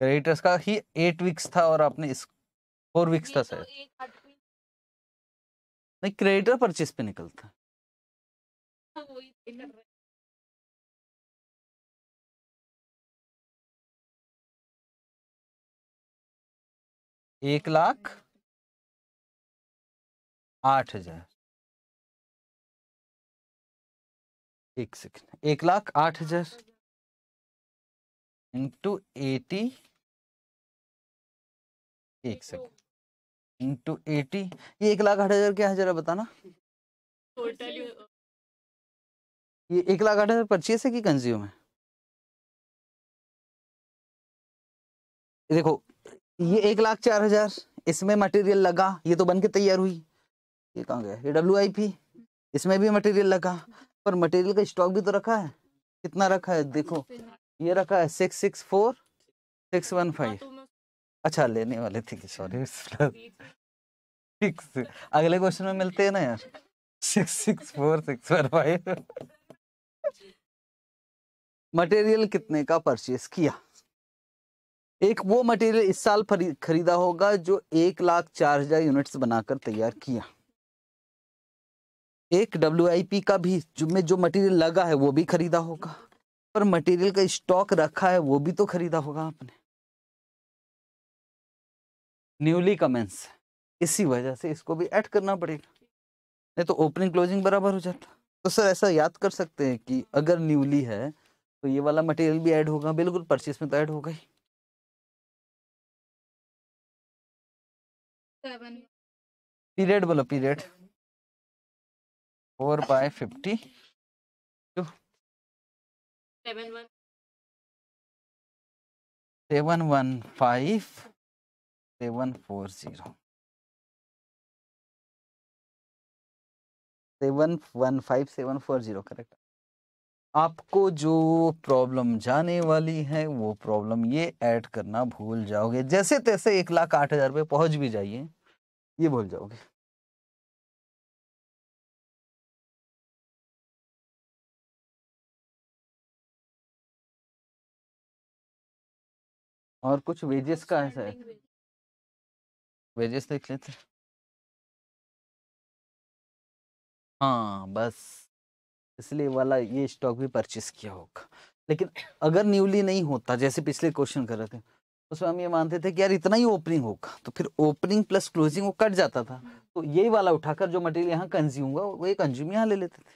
रेडिएटर्स का ही एट वीक्स था और आपने इस फोर वीक्स था सर तो नहीं क्रेडिटर परचेज पे निकलता हाँ, तो हम्म। एक लाख आठ हजार एक सेकेंड एक लाख आठ हजार इंटू एटी एक सेकेंड इंटू एटी ये एक लाख आठ हजार क्या है जरा बताना ये एक लाख आठ हजार परचेस है कि कंज्यूम है देखो ये एक लाख चार हजार इसमें मटेरियल लगा ये तो बन के तैयार हुई ये कहाँ गया ये डब्ल्यू आई पी इसमें भी मटेरियल लगा पर मटेरियल का स्टॉक भी तो रखा है कितना रखा है देखो ये रखा है six six four six one five अच्छा लेने वाले थे कि सॉरी सिक्स अगले क्वेश्चन में मिलते हैं ना यार six six four six four five material कितने का परचेस किया एक वो मटेरियल इस साल खरीदा होगा जो एक लाख चार हजार यूनिट्स बनाकर तैयार किया एक डब्ल्यू का भी जो में जो मटेरियल लगा है वो भी खरीदा होगा पर मटेरियल का स्टॉक रखा है वो भी तो खरीदा होगा आपने न्यूली कमेंस इसी वजह से इसको भी ऐड करना पड़ेगा नहीं तो ओपनिंग क्लोजिंग बराबर हो जाता तो सर ऐसा याद कर सकते हैं कि अगर न्यूली है तो ये वाला मटेरियल भी ऐड होगा बिल्कुल परचेस में तो ऐड होगा ही पीरियड बोलो period four by fifty two seven one five seven four zero seven one five seven four zero correct आपको जो प्रॉब्लम जाने वाली है वो प्रॉब्लम ये ऐड करना भूल जाओगे जैसे तैसे एक लाख आठ हजार रुपये पहुंच भी जाइए ये भूल जाओगे और कुछ वेजेस का ऐसा है वेजेस देख लेते हाँ बस इसलिए वाला ये स्टॉक भी परचेस किया होगा लेकिन अगर न्यूली नहीं होता जैसे पिछले क्वेश्चन कर रहे थे तो उसमें हम ये मानते थे कि यार इतना ही ओपनिंग होगा तो फिर ओपनिंग प्लस क्लोजिंग वो कट जाता था तो यही वाला उठाकर जो मटेरियल यहाँ कंज्यूम हुआ वो कंज्यूम यहाँ ले लेते थे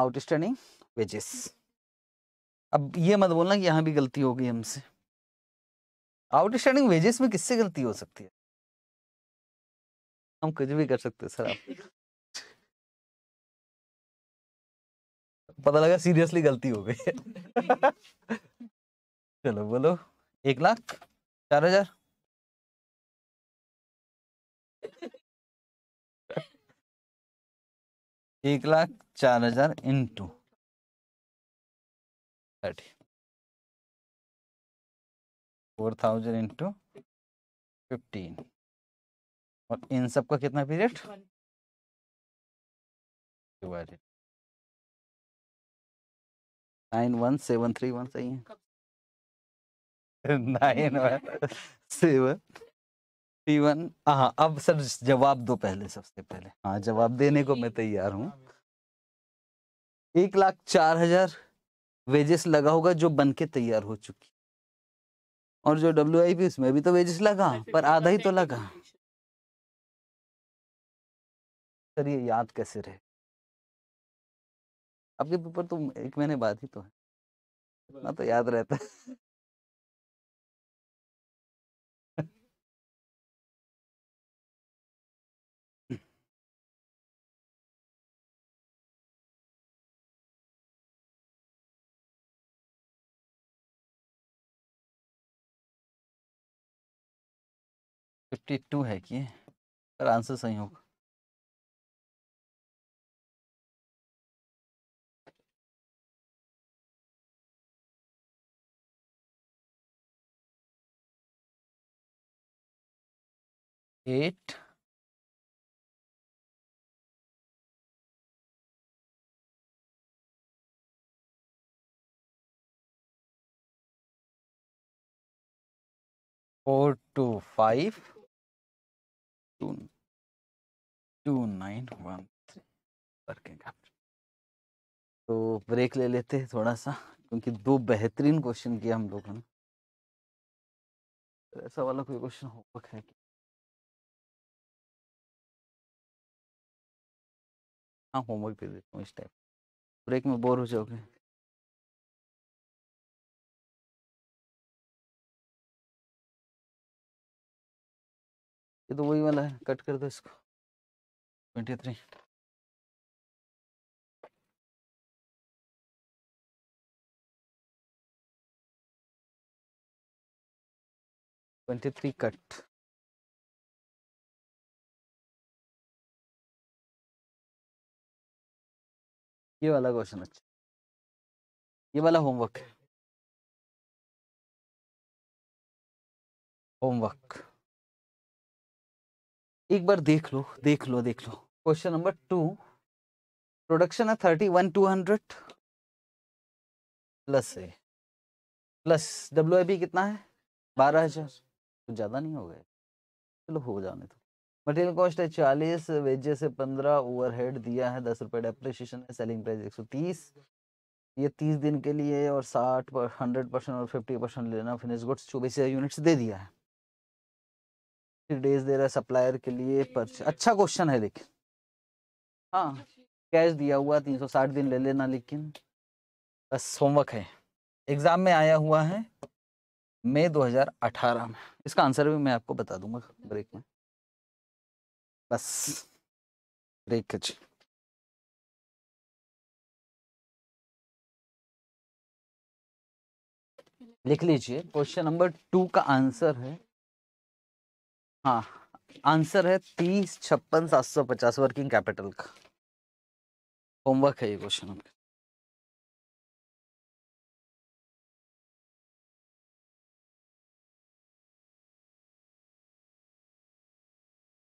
आउटस्टैंडिंग वेजेस अब ये मत बोलना कि यहां भी गलती हो गई हमसे आउटस्टैंडिंग वेजेस में किससे गलती हो सकती है हम कुछ भी कर सकते सर आप पता लगा सीरियसली गलती हो गई चलो बोलो एक लाख चार हजार एक लाख चार हजार into thirty four thousand into fifteen और इन सब का कितना period nine one seven three one सही है nine one seven three one हाँ अब सर जवाब दो पहले सबसे पहले हाँ जवाब देने को मैं तैयार हूँ हाँ। एक लाख चार हजार वेजेस लगा होगा जो बन के तैयार हो चुकी और जो डब्ल्यू आई पी उसमें भी तो वेजेस लगा पर तो आधा ही तो लगा सर ये याद कैसे रहे आपके पेपर तो एक महीने बाद ही तो है ना तो याद रहता है फिफ्टी टू है कि सर आंसर सही होगा एट फोर टू फाइव तो ब्रेक ले लेते हैं थोड़ा सा क्योंकि दो बेहतरीन क्वेश्चन किया हम लोगों ने तो ऐसा वाला कोई क्वेश्चन होमवर्क है कि हाँ होमवर्क दे देता हूँ इस टाइप ब्रेक में बोर हो जाओगे ये तो वही वाला है कट कर दो इसको twenty three twenty three cut ये वाला क्वेश्चन अच्छा ये वाला होमवर्क है होमवर्क एक बार देख लो देख लो देख लो क्वेश्चन नंबर टू प्रोडक्शन है thirty one two hundred plus है प्लस डब्ल्यू आई बी कितना है बारह हजार कुछ तो ज़्यादा नहीं हो गए चलो हो जाने तो मटेरियल कॉस्ट है चालीस वेजे से पंद्रह ओवरहेड दिया है दस रुपये डेप्रिसिएशन है सेलिंग प्राइस एक सौ तीस ये तीस दिन के लिए और साठ हंड्रेड परसेंट और फिफ्टी परसेंट लेना फिनिश गुड्स चौबीस यूनिट्स दे दिया है डेज दे रहा है सप्लायर के लिए पर अच्छा क्वेश्चन है लेकिन हाँ कैश दिया हुआ तीन सौ साठ दिन ले लेना लेकिन बस होमवर्क है एग्जाम में आया हुआ है मई 2018 में इसका आंसर भी मैं आपको बता दूंगा ब्रेक में बस ब्रेक जी लिख लीजिए क्वेश्चन नंबर टू का आंसर है हाँ आंसर है तीस छप्पन सात सौ पचास वर्किंग कैपिटल का होमवर्क है ये क्वेश्चन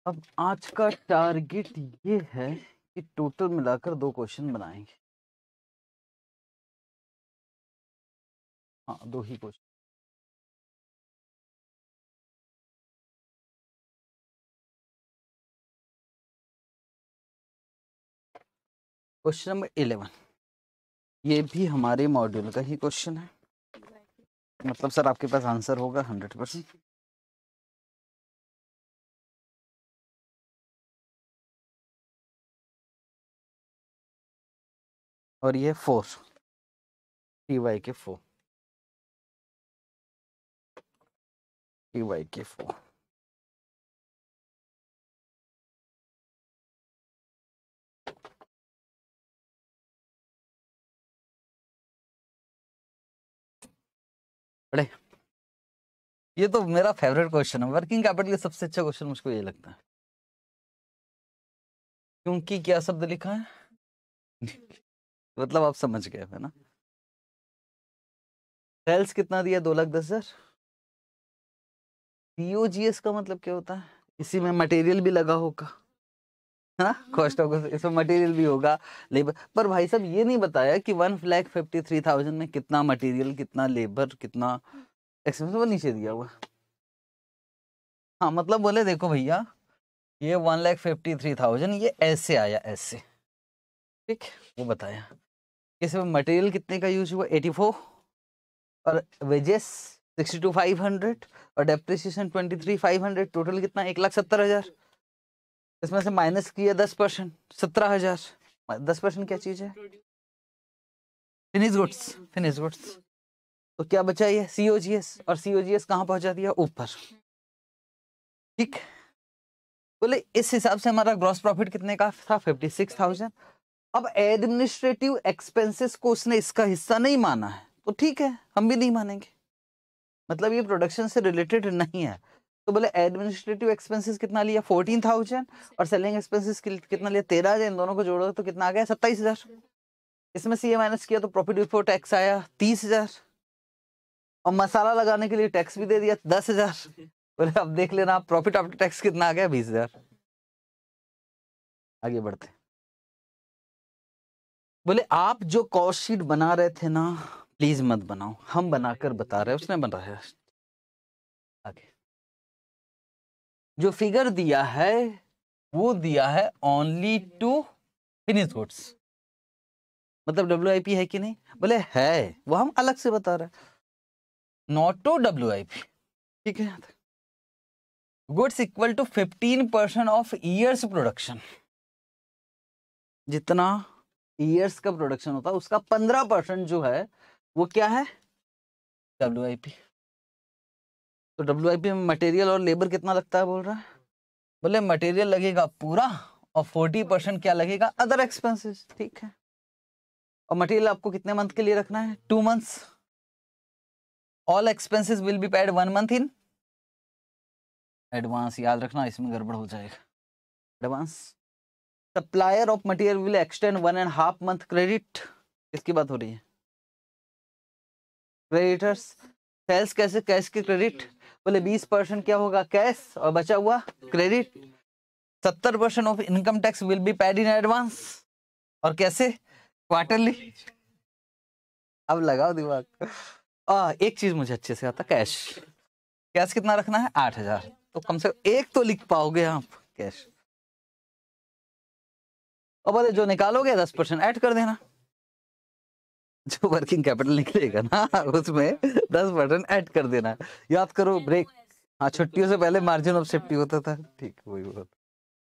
अब आज का टारगेट ये है कि टोटल मिलाकर दो क्वेश्चन बनाएंगे हाँ दो ही क्वेश्चन क्वेश्चन नंबर इलेवन ये भी हमारे मॉड्यूल का ही क्वेश्चन है मतलब सर आपके पास आंसर होगा हंड्रेड परसेंट और ये फोर टी वाई के फोर टी वाई के फोर पढ़े ये तो मेरा फेवरेट क्वेश्चन है वर्किंग कैपिटल का सबसे अच्छा क्वेश्चन मुझको ये लगता है क्योंकि क्या शब्द लिखा है मतलब आप समझ गए है ना सेल्स कितना दिया दो लाख दस हजार पीओजीएस का मतलब क्या होता है इसी में मटेरियल भी लगा होगा है ना कॉस्ट ऑफ इसमें मटेरियल भी होगा लेबर पर भाई साहब ये नहीं बताया कि one lakh fifty three thousand में कितना मटेरियल कितना लेबर कितना एक्सपेंस वो नीचे दिया हुआ हाँ मतलब बोले देखो भैया ये one lakh fifty three thousand ये ऐसे आया ऐसे ठीक वो बताया इसमें मटेरियल कितने का यूज हुआ एटी फोर और wages sixty two five hundred और depreciation twenty three five hundred total कितना एक लाख सत्तर हज़ार इसमें से माइनस किया दस परसेंट सत्रह हजार दस परसेंट क्या चीज है फिनिश गुड्स फिनिश गुड्स तो क्या बचा ये सीओजीएस और सीओजीएस कहाँ पहुंचा दिया ऊपर ठीक बोले इस हिसाब से हमारा ग्रॉस प्रॉफिट कितने का था फिफ्टी सिक्स थाउजेंड अब एडमिनिस्ट्रेटिव एक्सपेंसेस को उसने इसका हिस्सा नहीं माना है तो ठीक है हम भी नहीं मानेंगे मतलब ये प्रोडक्शन से रिलेटेड नहीं है तो बोले एडमिनिस्ट्रेटिव एक्सपेंसेस कितना लिया फोर्टीन थाउजेंड और सेलिंग एक्सपेंसेस कितना लिया तेरह हजार इन दोनों को जोड़ो तो कितना आ गया सत्ताईस हजार इसमें सी ए माइनस किया तो प्रॉफिट बिफोर टैक्स आया तीस हजार और मसाला लगाने के लिए टैक्स भी दे दिया दस हजार बोले अब देख लेना प्रॉफिट आफ्टर टैक्स कितना आ गया बीस हजार आगे बढ़ते बोले आप जो कॉस्ट शीट बना रहे थे ना प्लीज मत बनाओ हम बनाकर बता रहे उसने बनाया आगे जो फिगर दिया है वो दिया है ओनली टू फिनिश गुड्स मतलब डब्ल्यू आई पी है कि नहीं बोले है वो हम अलग से बता रहे not to W I P ठीक है goods equal to fifteen percent of years production जितना ईयर्स का प्रोडक्शन होता है उसका पंद्रह परसेंट जो है वो क्या है डब्ल्यू आई पी तो डब्ल्यू आई पी में मटेरियल और लेबर कितना लगता है बोल रहा है बोले मटेरियल लगेगा पूरा और फोर्टी परसेंट क्या लगेगा अदर एक्सपेंसेस ठीक है और मटेरियल आपको कितने मंथ के लिए रखना है two months all expenses will be paid one month in advance याद रखना इसमें गड़बड़ हो जाएगा advance supplier of material will extend one and half month credit इसकी बात हो रही है क्रेडिटर्स सेल्स कैसे कैश के क्रेडिट बोले बीस परसेंट क्या होगा कैश और बचा हुआ क्रेडिट सत्तर percent of income tax will be paid in advance और कैसे क्वार्टरली अब लगाओ दिमाग आ, एक चीज मुझे अच्छे से आता कैश कैश कितना रखना है आठ हजार तो कम से कम एक तो लिख पाओगे आप कैश और बोले जो निकालोगे दस परसेंट ऐड कर देना जो वर्किंग कैपिटल निकलेगा ना उसमें दस परसेंट ऐड कर देना याद करो ब्रेक हाँ छुट्टियों से पहले मार्जिन ऑफ सेफ्टी होता था ठीक वही बात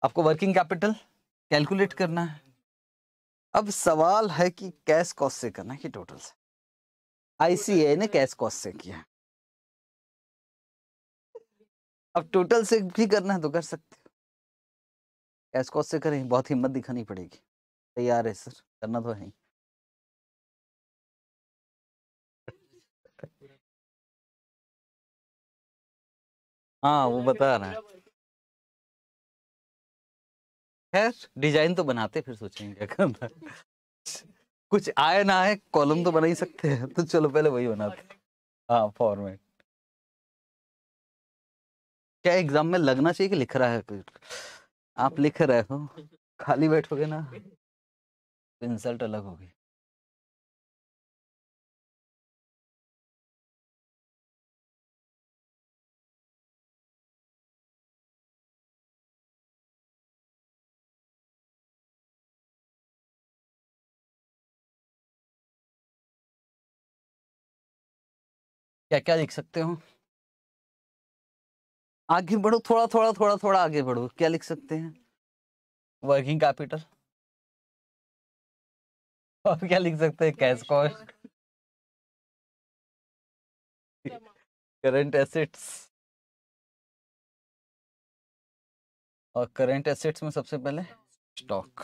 आपको वर्किंग कैपिटल कैलकुलेट करना है अब सवाल है कि कैश कॉस्ट से करना कि टोटल से आईसीए ने कैश कॉस्ट से किया अब टोटल से भी करना है तो कर सकते हो कैश कॉस्ट से करें बहुत हिम्मत दिखानी पड़ेगी तैयार है सर करना तो है हाँ वो बता रहे हैं डिजाइन तो बनाते फिर सोचेंगे क्या कुछ आए ना आए कॉलम तो बना ही सकते हैं तो चलो पहले वही बनाते हाँ फॉर्मेट क्या एग्जाम में लगना चाहिए कि लिख रहा है कुछ आप लिख रहे हो खाली बैठोगे ना इंसल्ट अलग होगी क्या क्या लिख सकते हो आगे बढ़ो थोड़ा थोड़ा थोड़ा थोड़ा आगे बढ़ो क्या लिख सकते हैं वर्किंग कैपिटल और क्या लिख सकते हैं कैश कॉस्ट करंट एसेट्स और करंट एसेट्स में सबसे पहले स्टॉक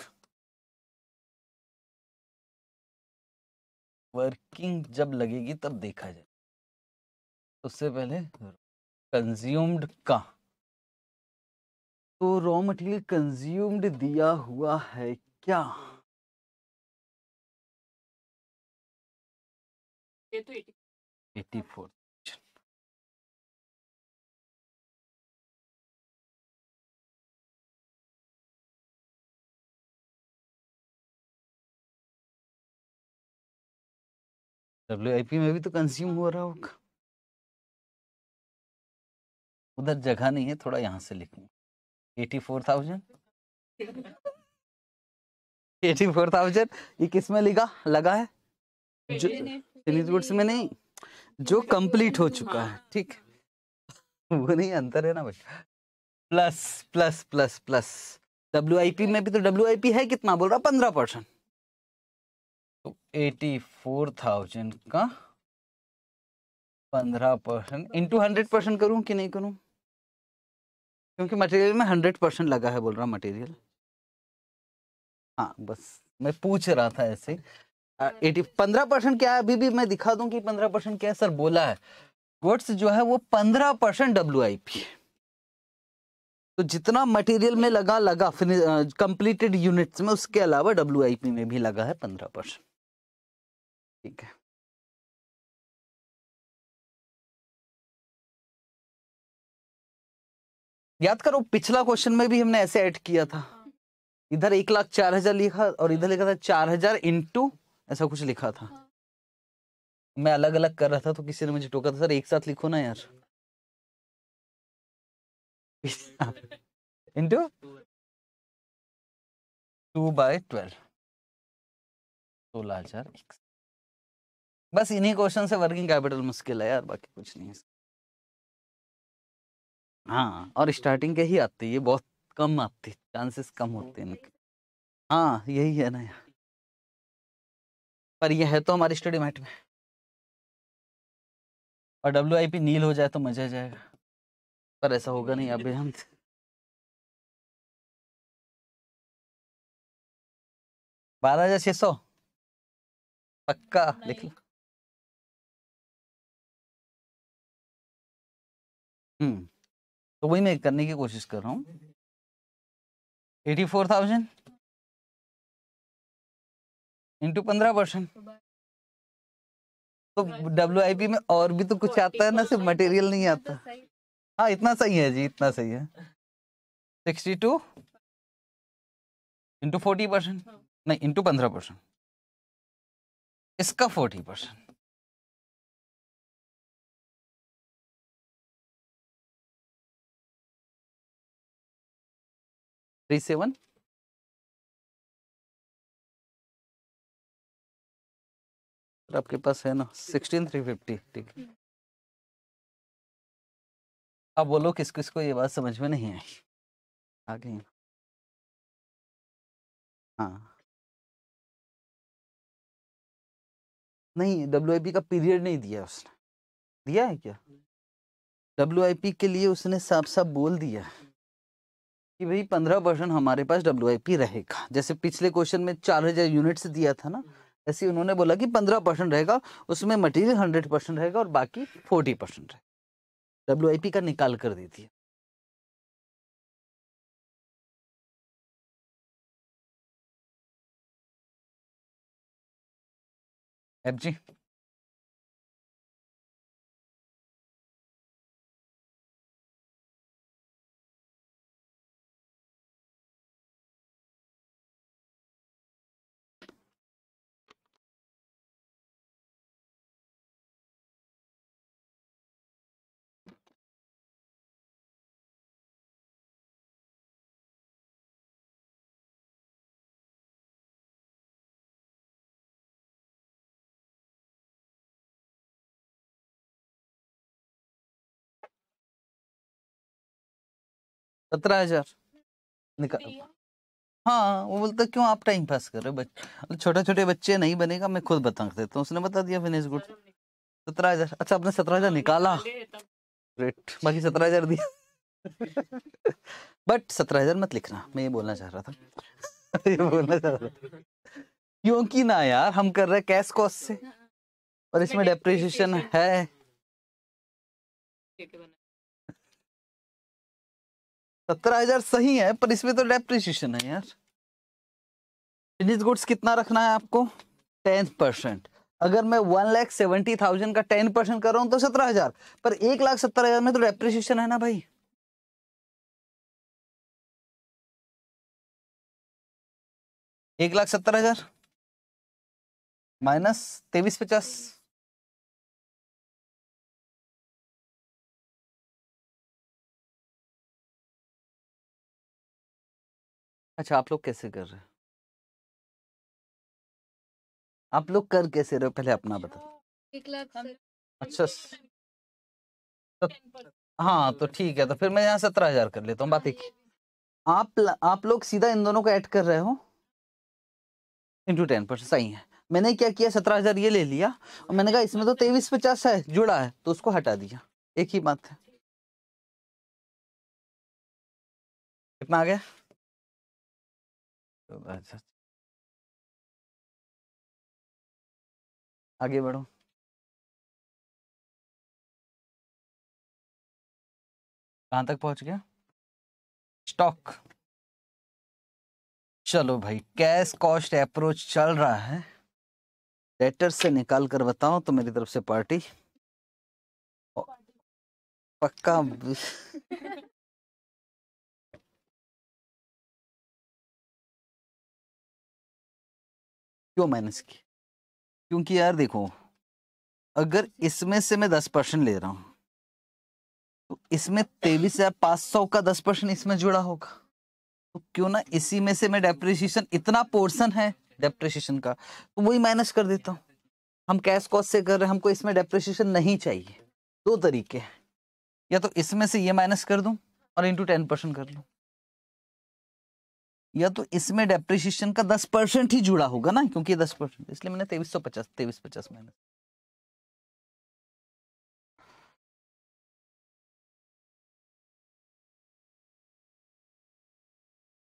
वर्किंग जब लगेगी तब देखा जाए उससे पहले कंज्यूम्ड का तो रॉ मटेरियल कंज्यूम्ड दिया हुआ है क्या ये तो 84 में भी तो कंज्यूम हो रहा होगा उधर जगह नहीं है थोड़ा यहाँ से लिखूँ eighty four thousand eighty four thousand ये किस में लिखा लगा है जो फिनिश गुड्स में नहीं जो कंप्लीट हो चुका हाँ। है ठीक वो नहीं अंतर है ना भाई plus plus plus plus W I P में भी तो डब्ल्यू आई पी है कितना बोल रहा पंद्रह परसेंट तो एटी फोर थाउजेंड का पंद्रह परसेंट इंटू हंड्रेड परसेंट करूँ कि नहीं करूँ क्योंकि मटेरियल में हंड्रेड परसेंट लगा है बोल रहा मटेरियल हाँ बस मैं पूछ रहा था ऐसे एटी हाँ, पंद्रह परसेंट क्या है अभी भी मैं दिखा दूं कि पंद्रह परसेंट क्या है सर बोला है गुड्स जो है वो पंद्रह परसेंट डब्ल्यू आई पी तो जितना मटेरियल में लगा लगा कंप्लीटेड यूनिट्स में उसके अलावा डब्ल्यू आई पी में भी लगा है पंद्रह परसेंट ठीक है याद करो पिछला क्वेश्चन में भी हमने ऐसे ऐड किया था इधर एक लाख चार हजार लिखा और इधर लिखा था चार हजार इंटू ऐसा कुछ लिखा था मैं अलग अलग कर रहा था तो किसी ने मुझे टोका था सर एक साथ लिखो ना यार इंटू टू बाय ट्वेल्व सोलह हजार बस इन्हीं क्वेश्चन से वर्किंग कैपिटल मुश्किल है यार बाकी कुछ नहीं है हाँ और स्टार्टिंग के ही आती है बहुत कम आती चांसेस कम होते हैं इनके हाँ यही है ना पर यह है तो हमारी स्टडी मैट में और डब्ल्यू आई पी नील हो जाए तो मजा आ जाएगा पर ऐसा होगा नहीं अभी हम बारह हजार छह सौ पक्का लिख लो हम्म तो वही मैं करने की कोशिश कर रहा हूँ एटी फोर थाउजेंड इंटू पंद्रह परसेंट तो डब्ल्यू आई पी में और भी तो कुछ आता है ना सिर्फ मटेरियल नहीं आता हाँ इतना सही है जी इतना सही है sixty two into forty percent नहीं इंटू पंद्रह परसेंट इसका फोर्टी परसेंट थ्री सेवन आपके पास है ना सिक्सटीन थ्री फिफ्टी ठीक अब बोलो किस किस को ये बात समझ में नहीं आई आ गई हाँ नहीं डब्ल्यू का पीरियड नहीं दिया उसने दिया है क्या डब्ल्यू के लिए उसने साफ साफ बोल दिया है कि भाई पंद्रह परसेंट हमारे पास डब्ल्यू रहेगा जैसे पिछले क्वेश्चन में चार हजार यूनिट्स दिया था ना ऐसे उन्होंने बोला कि पंद्रह परसेंट रहेगा उसमें मटेरियल हंड्रेड परसेंट रहेगा और बाकी फोर्टी परसेंट रहेगा डब्ल्यू का निकाल कर देती थी एफ जी सत्रह हजार निकाल हाँ वो बोलता क्यों आप टाइम पास कर रहे हो बच्चे मतलब छोटे छोटे बच्चे नहीं बनेगा मैं खुद बता देता हूँ उसने बता दिया फिनिश गुड सत्रह हजार अच्छा आपने सत्रह हजार निकाला ग्रेट बाकी सत्रह हजार दिया बट सत्रह हजार मत लिखना मैं ये बोलना चाह रहा था ये बोलना चाह रहा था क्योंकि ना यार हम कर रहे हैं कैश कॉस्ट से और इसमें डेप्रिसिएशन है सत्रह हजार सही है पर इसमें तो डेप्रिसिएशन है यार फिनिश गुड्स कितना रखना है आपको टेन परसेंट अगर मैं वन लैख सेवेंटी थाउजेंड का टेन परसेंट कर रहा हूं तो सत्रह हजार पर एक लाख सत्तर हजार में तो डेप्रिसिएशन है ना भाई एक लाख सत्तर हजार माइनस तेईस पचास अच्छा आप लोग कैसे कर रहे हैं आप लोग कर कैसे रहे पहले अपना अच्छा, बताओ अच्छा स... तो, हाँ तो ठीक है तो फिर मैं यहाँ सत्रह हजार कर लेता हूँ बात हाँ, एक आप ल, आप लोग सीधा इन दोनों को ऐड कर रहे हो इंटू टेन परसेंट सही है मैंने क्या किया सत्रह हजार ये ले लिया और मैंने कहा इसमें तो तेईस पचास है जुड़ा है तो उसको हटा दिया एक ही बात है कितना आ गया आगे बढ़ो कहां तक पहुंच गया स्टॉक चलो भाई कैश कॉस्ट अप्रोच चल रहा है डेटर से निकाल कर बताओ तो मेरी तरफ से पार्टी पक्का क्यों माइनस की क्योंकि यार देखो अगर इसमें से मैं दस परसेंट ले रहा हूँ तो इसमें तेईस हजार पाँच सौ का दस परसेंट इसमें जुड़ा होगा तो क्यों ना इसी में से मैं डेप्रिसिएशन इतना पोर्शन है डेप्रिसिएशन का तो वही माइनस कर देता हूँ हम कैश कॉस्ट से कर रहे हैं हमको इसमें डेप्रिसिएशन नहीं चाहिए दो तरीके हैं या तो इसमें से ये माइनस कर दूँ और इंटू टेन परसेंट कर लूँ या तो इसमें डेप्रिसिएशन का दस परसेंट ही जुड़ा होगा ना क्योंकि दस परसेंट इसलिए मैंने तेईस सौ पचास तेईस पचास माइनस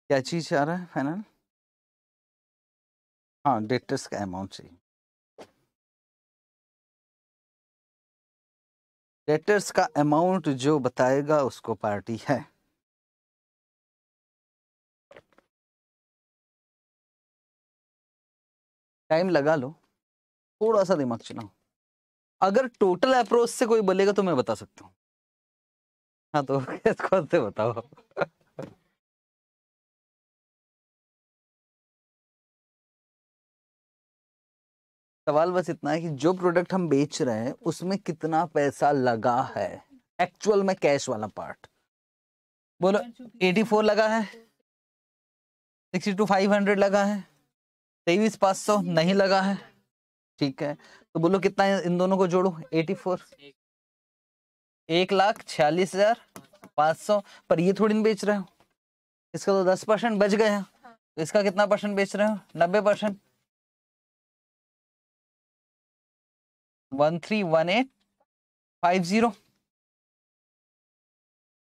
क्या चीज आ रहा है फाइनल हाँ डेटर्स का अमाउंट चाहिए डेटर्स का अमाउंट जो बताएगा उसको पार्टी है टाइम लगा लो थोड़ा सा दिमाग चलाओ अगर टोटल अप्रोच से कोई बोलेगा तो मैं बता सकता हूँ हाँ तो कौन से बताओ सवाल बस इतना है कि जो प्रोडक्ट हम बेच रहे हैं उसमें कितना पैसा लगा है एक्चुअल में कैश वाला पार्ट बोलो 84 लगा है 62 500 लगा है तेईस पाँच सौ तो नहीं लगा है ठीक है तो बोलो कितना इन दोनों को जोड़ो एटी फोर एक लाख छियालीस हजार पाँच सौ पर ये थोड़ी बेच रहे हो इसका तो दस परसेंट बच हैं तो इसका कितना परसेंट बेच रहे हो नब्बे percent one three one eight five zero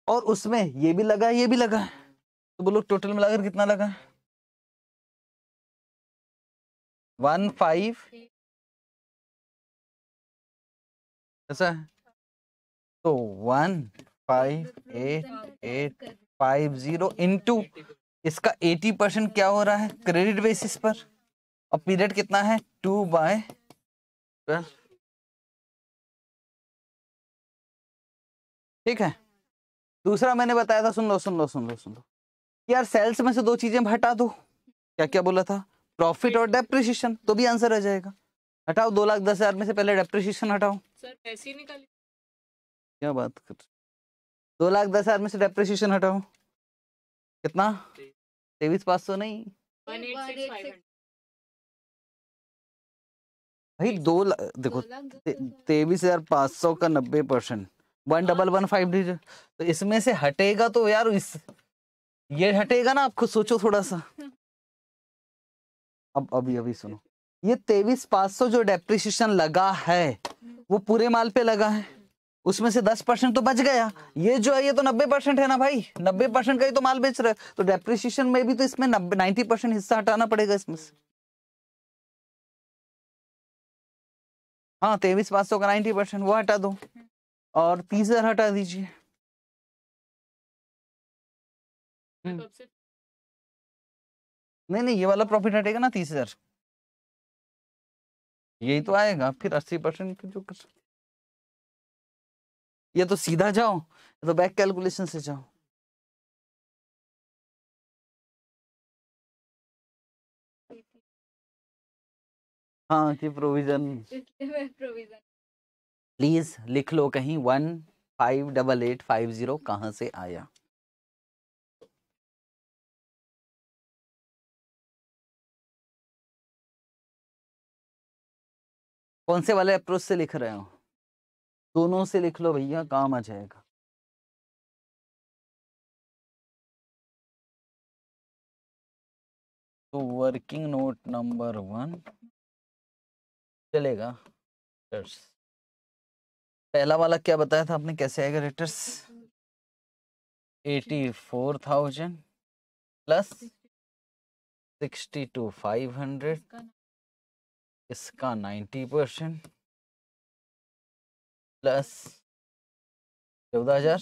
और उसमें ये भी लगा ये भी लगा तो बोलो टोटल मिलाकर कितना लगा है वन फाइव ऐसा तो one five eight eight five zero into इसका एटी परसेंट क्या हो रहा है क्रेडिट बेसिस पर और पीरियड कितना है टू बाय ठीक है दूसरा मैंने बताया था सुन लो सुन लो सुन लो सुन लो यार सेल्स में से दो चीजें हटा दो क्या क्या बोला था प्रॉफिट और डेप्रिशिएशन तो भी आंसर आ जाएगा हटाओ दो लाख दस हजार में से पहले डेप्रिशिएशन हटाओ सर पैसे निकाले क्या बात कर दो लाख दस हजार में से डेप्रिशिएशन हटाओ कितना तेईस पाँच सौ नहीं भाई दो देखो तेईस हजार पाँच सौ का नब्बे percent one double one five digit तो इसमें से हटेगा तो यार इस ये हटेगा ना आप खुद सोचो थोड़ा सा हाँ। अब अभी अभी सुनो ये तेवीस पांच सौ जो डेप्रिसिएशन लगा है वो पूरे माल पे लगा है उसमें से दस परसेंट तो बच गया ये जो है ये तो नब्बे परसेंट है ना भाई नब्बे परसेंट का ही तो माल बेच रहे तो डेप्रिसिएशन में भी तो इसमें नाइन्टी परसेंट हिस्सा हटाना पड़ेगा इसमें से हाँ तेवीस पांच सौ का नाइन्टी परसेंट वो हटा दो और तीस हजार हटा दीजिए तो हम्म। नहीं नहीं ये वाला प्रॉफिट हटेगा ना तीस हजार यही तो आएगा फिर अस्सी परसेंट जो कर ये तो सीधा जाओ ये तो बैक कैलकुलेशन से जाओ हाँ कि प्रोविजन प्लीज लिख लो कहीं one five double eight five zero कहाँ से आया कौन से वाले अप्रोच से लिख रहे हो दोनों से लिख लो भैया काम आ जाएगा तो वर्किंग नोट नंबर वन चलेगा लेटर्स पहला वाला क्या बताया था आपने कैसे आएगा लेटर्स eighty four thousand plus sixty two five hundred इसका नाइन्टी परसेंट प्लस चौदह हजार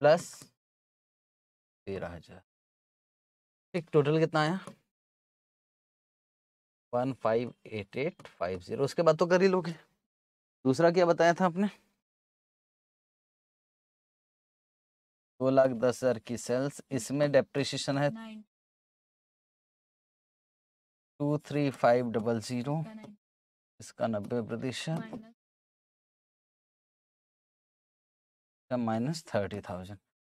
प्लस तेरह हजार ठीक टोटल कितना आया one five eight eight five zero उसके बाद तो कर ही लोगे दूसरा क्या बताया था आपने दो लाख दस हजार की सेल्स इसमें डेप्रिसिएशन है two three five double zero इसका नब्बे प्रतिशत माइनस थर्टी थाउजेंड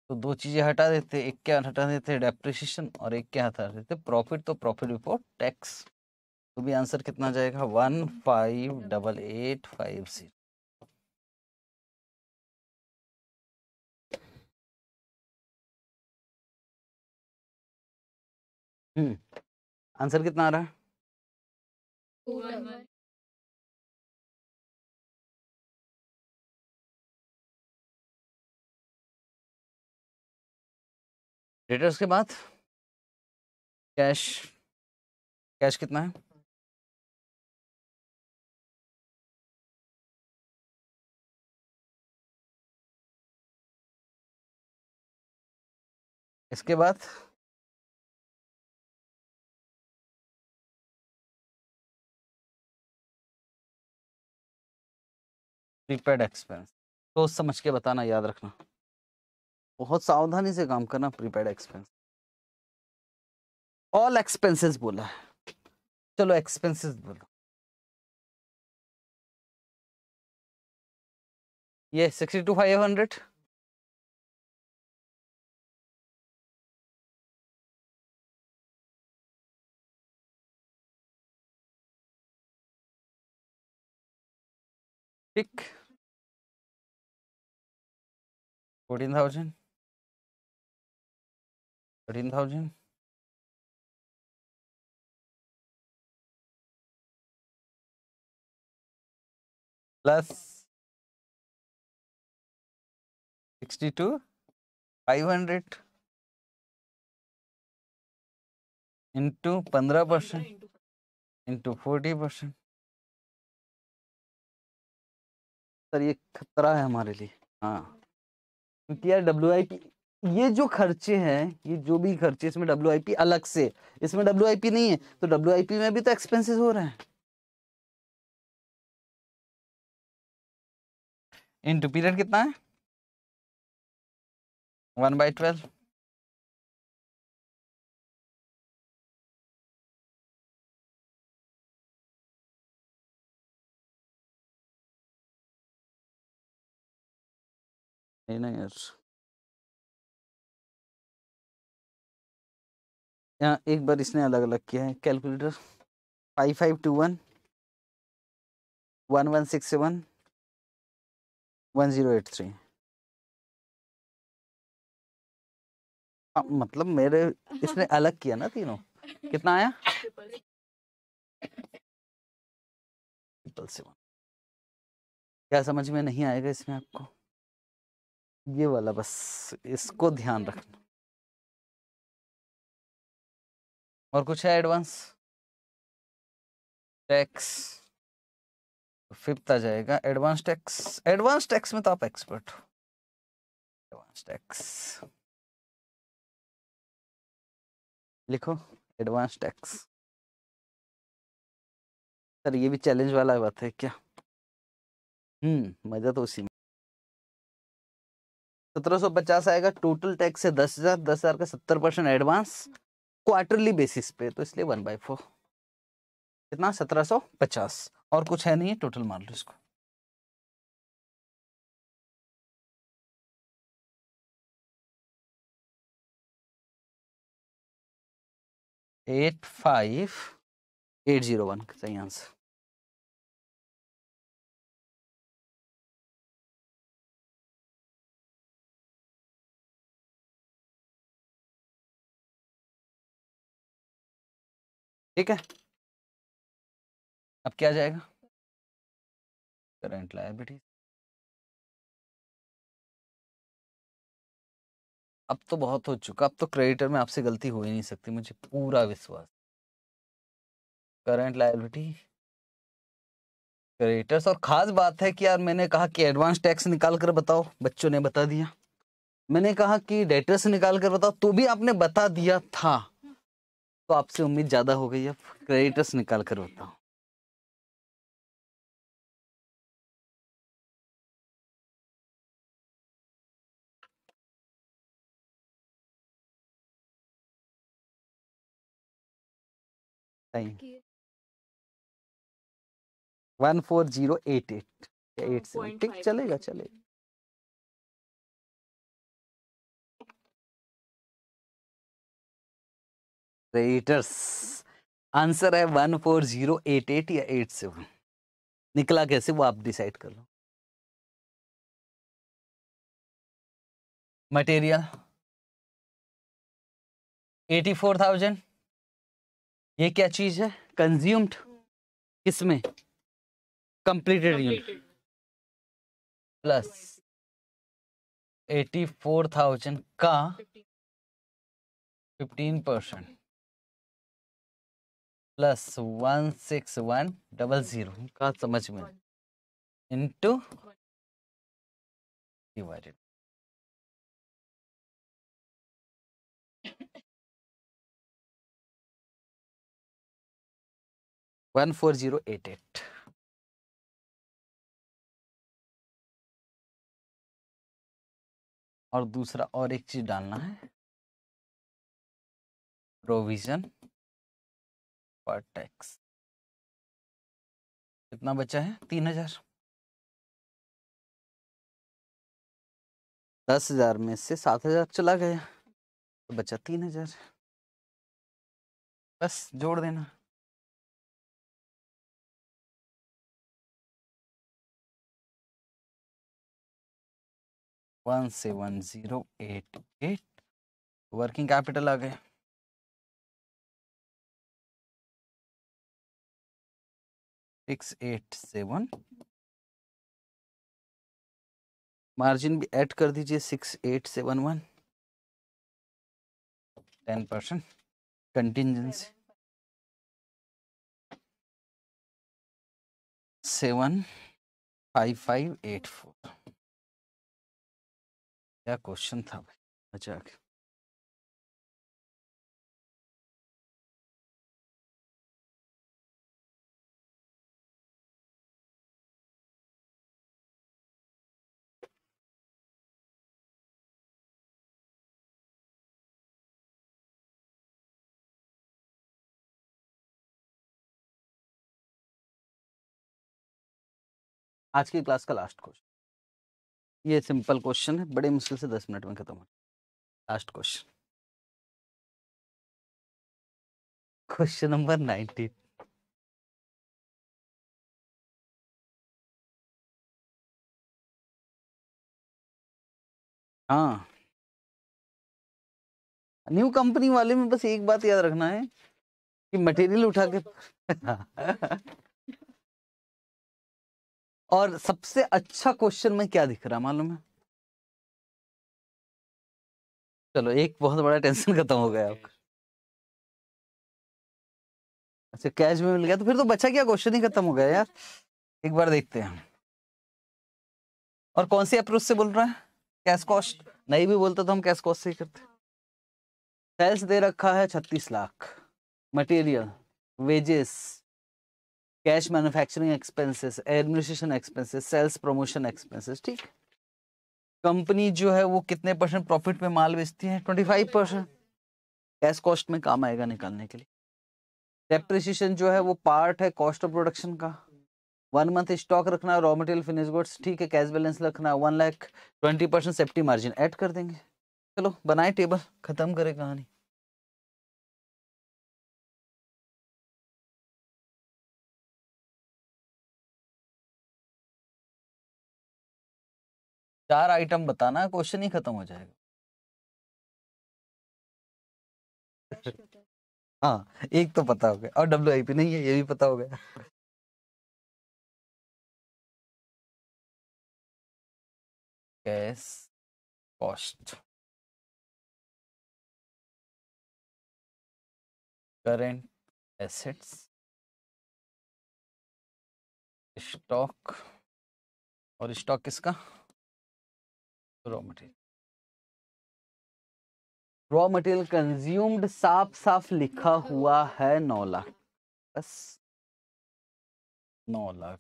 तो दो चीज़ें हटा देते एक क्या हटा देते डेप्रिसिएशन और एक क्या हटा देते प्रॉफिट तो प्रॉफिट बिफोर टैक्स तो भी आंसर कितना जाएगा one five double eight five zero hmm answer कितना आ रहा है डेटर्स के बाद कैश कैश कितना है इसके बाद प्रीपेड एक्सपेंस तो समझ के बताना याद रखना बहुत सावधानी से काम करना प्रीपेड एक्सपेंस ऑल एक्सपेंसेस बोला है चलो एक्सपेंसेस बोलो ये सिक्सटी टू फाइव हंड्रेड ठीक fourteen thousand fourteen thousand plus sixty two five hundred into पंद्रह percent into forty percent sir ये खतरा है हमारे लिए हाँ क्योंकि यार डब्ल्यू ये जो खर्चे हैं ये जो भी खर्चे इसमें डब्ल्यू अलग से इसमें डब्ल्यू नहीं है तो डब्ल्यू में भी तो एक्सपेंसेस हो रहे हैं इंटू पीरियड कितना है वन बाई ट्वेल्व है ना यार यहाँ एक बार इसने अलग अलग किया है calculator five five two one one one six seven one zero eight three मतलब मेरे इसने अलग किया ना तीनों कितना आया ट्रिपल सेवन क्या समझ में नहीं आएगा इसमें आपको ये वाला बस इसको ध्यान रखना और कुछ है एडवांस टैक्स फिफ्थ आ जाएगा एडवांस टैक्स एडवांस टैक्स में तो आप एक्सपर्ट हो एडवांस टैक्स लिखो एडवांस टैक्स सर ये भी चैलेंज वाला बात है क्या हम्म मजा तो उसी में सत्रह सौ पचास आएगा टोटल टैक्स है दस हजार दस हजार का सत्तर परसेंट एडवांस क्वार्टरली बेसिस पे तो इसलिए वन बाई फोर कितना सत्रह सौ पचास और कुछ है नहीं है टोटल मान लो इसको eight five eight zero one सही आंसर ठीक है अब क्या जाएगा करंट लाइबिलिटी अब तो बहुत हो चुका अब तो क्रेडिटर में आपसे गलती हो ही नहीं सकती मुझे पूरा विश्वास करंट लाइबिलिटी क्रेडिटर्स और ख़ास बात है कि यार मैंने कहा कि एडवांस टैक्स निकाल कर बताओ बच्चों ने बता दिया मैंने कहा कि डेटर्स निकाल कर बताओ तो भी आपने बता दिया था तो आपसे उम्मीद ज़्यादा हो गई अब क्रेडिटर्स निकाल कर बताओ one four zero eight eight eight seven ठीक चलेगा चलेगा रेटर्स आंसर है one four zero eight eight या एट सेवन निकला कैसे वो आप डिसाइड कर लो मटेरियल एटी फोर थाउजेंड ये क्या चीज है कंज्यूम्ड किसमें completed unit plus eighty four thousand का fifteen percent plus one six one double zero का समझ में into divided one four zero eight eight और दूसरा और एक चीज डालना है प्रोविजन पर टैक्स कितना बचा है तीन हजार दस हजार में से सात हजार चला गया तो बचा तीन हजार बस जोड़ देना one seven zero eight eight working capital आ गया सिक्स एट सेवन मार्जिन भी ऐड कर दीजिए six eight seven one ten percent contingency seven five five eight four क्या क्वेश्चन था भाई मजाक आज की क्लास का लास्ट क्वेश्चन ये सिंपल क्वेश्चन है बड़े मुश्किल से दस मिनट में खत्म हो last question question number nineteen हाँ न्यू कंपनी वाले में बस एक बात याद रखना है कि मटेरियल उठा के हाँ। और सबसे अच्छा क्वेश्चन में क्या दिख रहा मालूम है चलो एक बहुत बड़ा टेंशन खत्म हो गया आपका अच्छा कैश में मिल गया तो फिर तो बचा क्या क्वेश्चन ही खत्म हो गया यार एक बार देखते हैं और कौन सी अप्रोच से बोल रहा है कैश कॉस्ट नहीं भी बोलता तो हम कैश कॉस्ट से ही करते सेल्स दे रखा है छत्तीस lakh material wages cash manufacturing expenses administration expenses sales promotion expenses ठीक कंपनी जो है वो कितने परसेंट प्रॉफिट में माल बेचती है twenty five percent cash cost में काम आएगा निकालने के लिए डेप्रिसिएशन जो है वो पार्ट है कॉस्ट ऑफ प्रोडक्शन का वन मंथ स्टॉक रखना रॉ मटेरियल फिनिश गुड्स ठीक है कैश बैलेंस रखना one lakh twenty percent safety margin add कर देंगे चलो बनाए टेबल खत्म करें कहानी चार आइटम बताना क्वेश्चन ही खत्म हो जाएगा अच्छा। हाँ एक तो पता हो गया और डब्ल्यू आई पी नहीं है ये भी पता हो गया cash cost current assets stock और स्टॉक किसका raw material raw material consumed साफ साफ लिखा हुआ है नौ लाख बस नौ लाख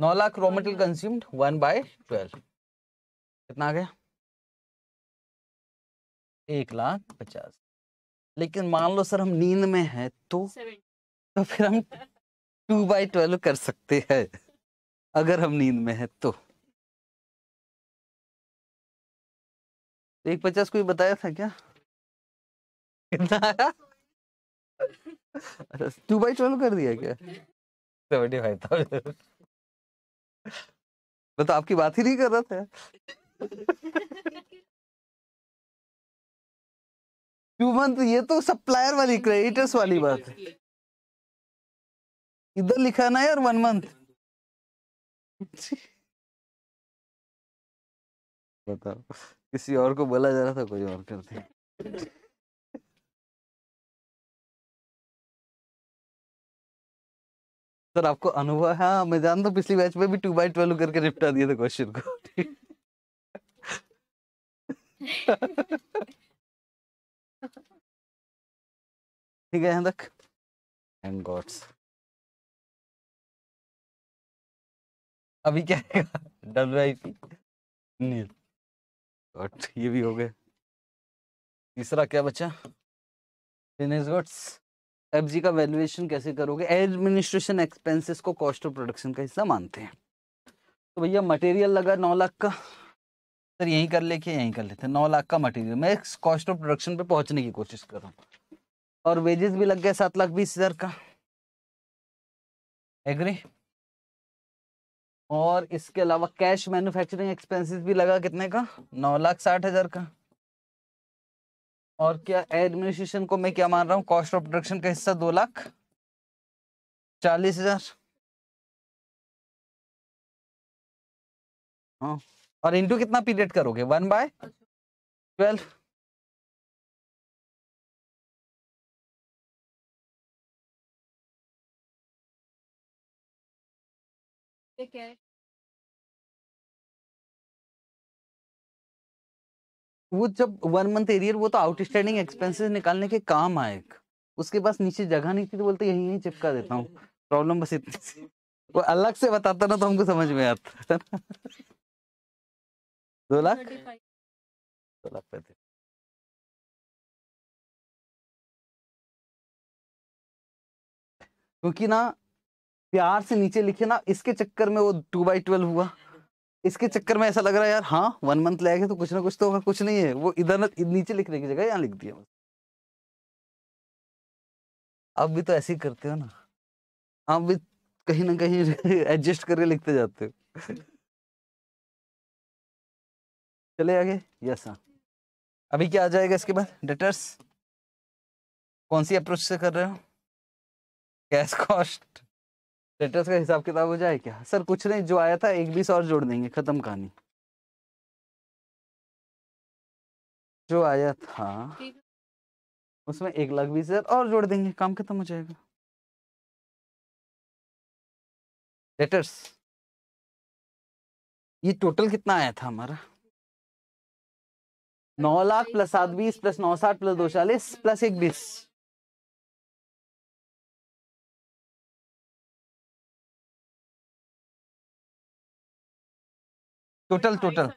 नौ lakh raw material consumed one by twelve कितना आ गया एक लाख पचास लेकिन मान लो सर हम नींद में हैं तो तो फिर हम टू बाई ट्वेल्व कर सकते हैं अगर हम नींद में हैं तो, तो एक पचास कोई बताया था क्या कितना आया अच्छा, टू बाई ट्वेल्व कर दिया क्या सेवेंटी फाइव थाउजेंड मैं तो आपकी बात ही नहीं कर रहा था क्यूबन तो ये तो सप्लायर वाली क्रेडिटर्स वाली बात है इधर लिखा ना यार वन मंथ बताओ किसी और को बोला जा रहा था कोई और करते सर आपको अनुभव हाँ मैं जानता हूँ पिछली बैच में भी टू बाई ट्वेल्व करके निपटा दिए थे क्वेश्चन को ठीक है यहाँ तक एंड गॉड्स अभी क्या आएगा डब्ल्यू आई पी नील गॉट ये भी हो गए तीसरा क्या बचा फिनिश गॉड्स एफ का वैल्यूएशन कैसे करोगे एडमिनिस्ट्रेशन एक्सपेंसेस को कॉस्ट ऑफ प्रोडक्शन का हिस्सा मानते हैं तो भैया मटेरियल लगा नौ लाख का सर यहीं कर लेके यहीं कर लेते हैं नौ लाख का मटेरियल मैं कॉस्ट ऑफ प्रोडक्शन पे पहुंचने की कोशिश कर रहा हूँ और वेजेस भी लग गया सात लाख बीस हजार का एग्री और इसके अलावा कैश मैन्युफैक्चरिंग एक्सपेंसेस भी लगा कितने का नौ लाख साठ हजार का और क्या एडमिनिस्ट्रेशन को मैं क्या मान रहा हूँ कॉस्ट ऑफ प्रोडक्शन का हिस्सा दो लाख चालीस हजार हाँ और इंटू कितना पीरियड करोगे वन बाय ट्वेल्व ठीक है वो जब वन मंथ एरियर वो तो आउटस्टैंडिंग एक्सपेंसेस निकालने के काम आए उसके पास नीचे जगह नहीं थी तो बोलते यहीं यहीं चिपका देता हूँ प्रॉब्लम बस इतनी सी वो अलग से बताता ना तो हमको समझ में आता है ना दो लाख दो लाख पैंतीस क्योंकि ना प्यार से नीचे लिखे ना इसके चक्कर में वो टू बाई ट्वेल्व हुआ इसके चक्कर में ऐसा लग रहा है यार हाँ वन मंथ लगेगा तो कुछ ना कुछ तो होगा कुछ नहीं है वो इधर ना नीचे लिखने की जगह यहाँ लिख दिया आप भी तो ऐसे ही करते हो ना आप भी कहीं ना कहीं एडजस्ट करके लिखते जाते हो चले आगे यस हाँ अभी क्या आ जाएगा इसके बाद डेटर्स कौन सी अप्रोच से कर रहे हो कैश कॉस्ट लेटर्स का हिसाब किताब हो जाए क्या सर कुछ नहीं जो आया था एक बीस और जोड़ देंगे खत्म कहानी जो आया था उसमें एक लाख बीस हजार और जोड़ देंगे काम खत्म हो जाएगा लेटर्स ये टोटल कितना आया था हमारा नौ लाख प्लस सात बीस प्लस नौ साठ प्लस दो चालीस प्लस एक बीस total total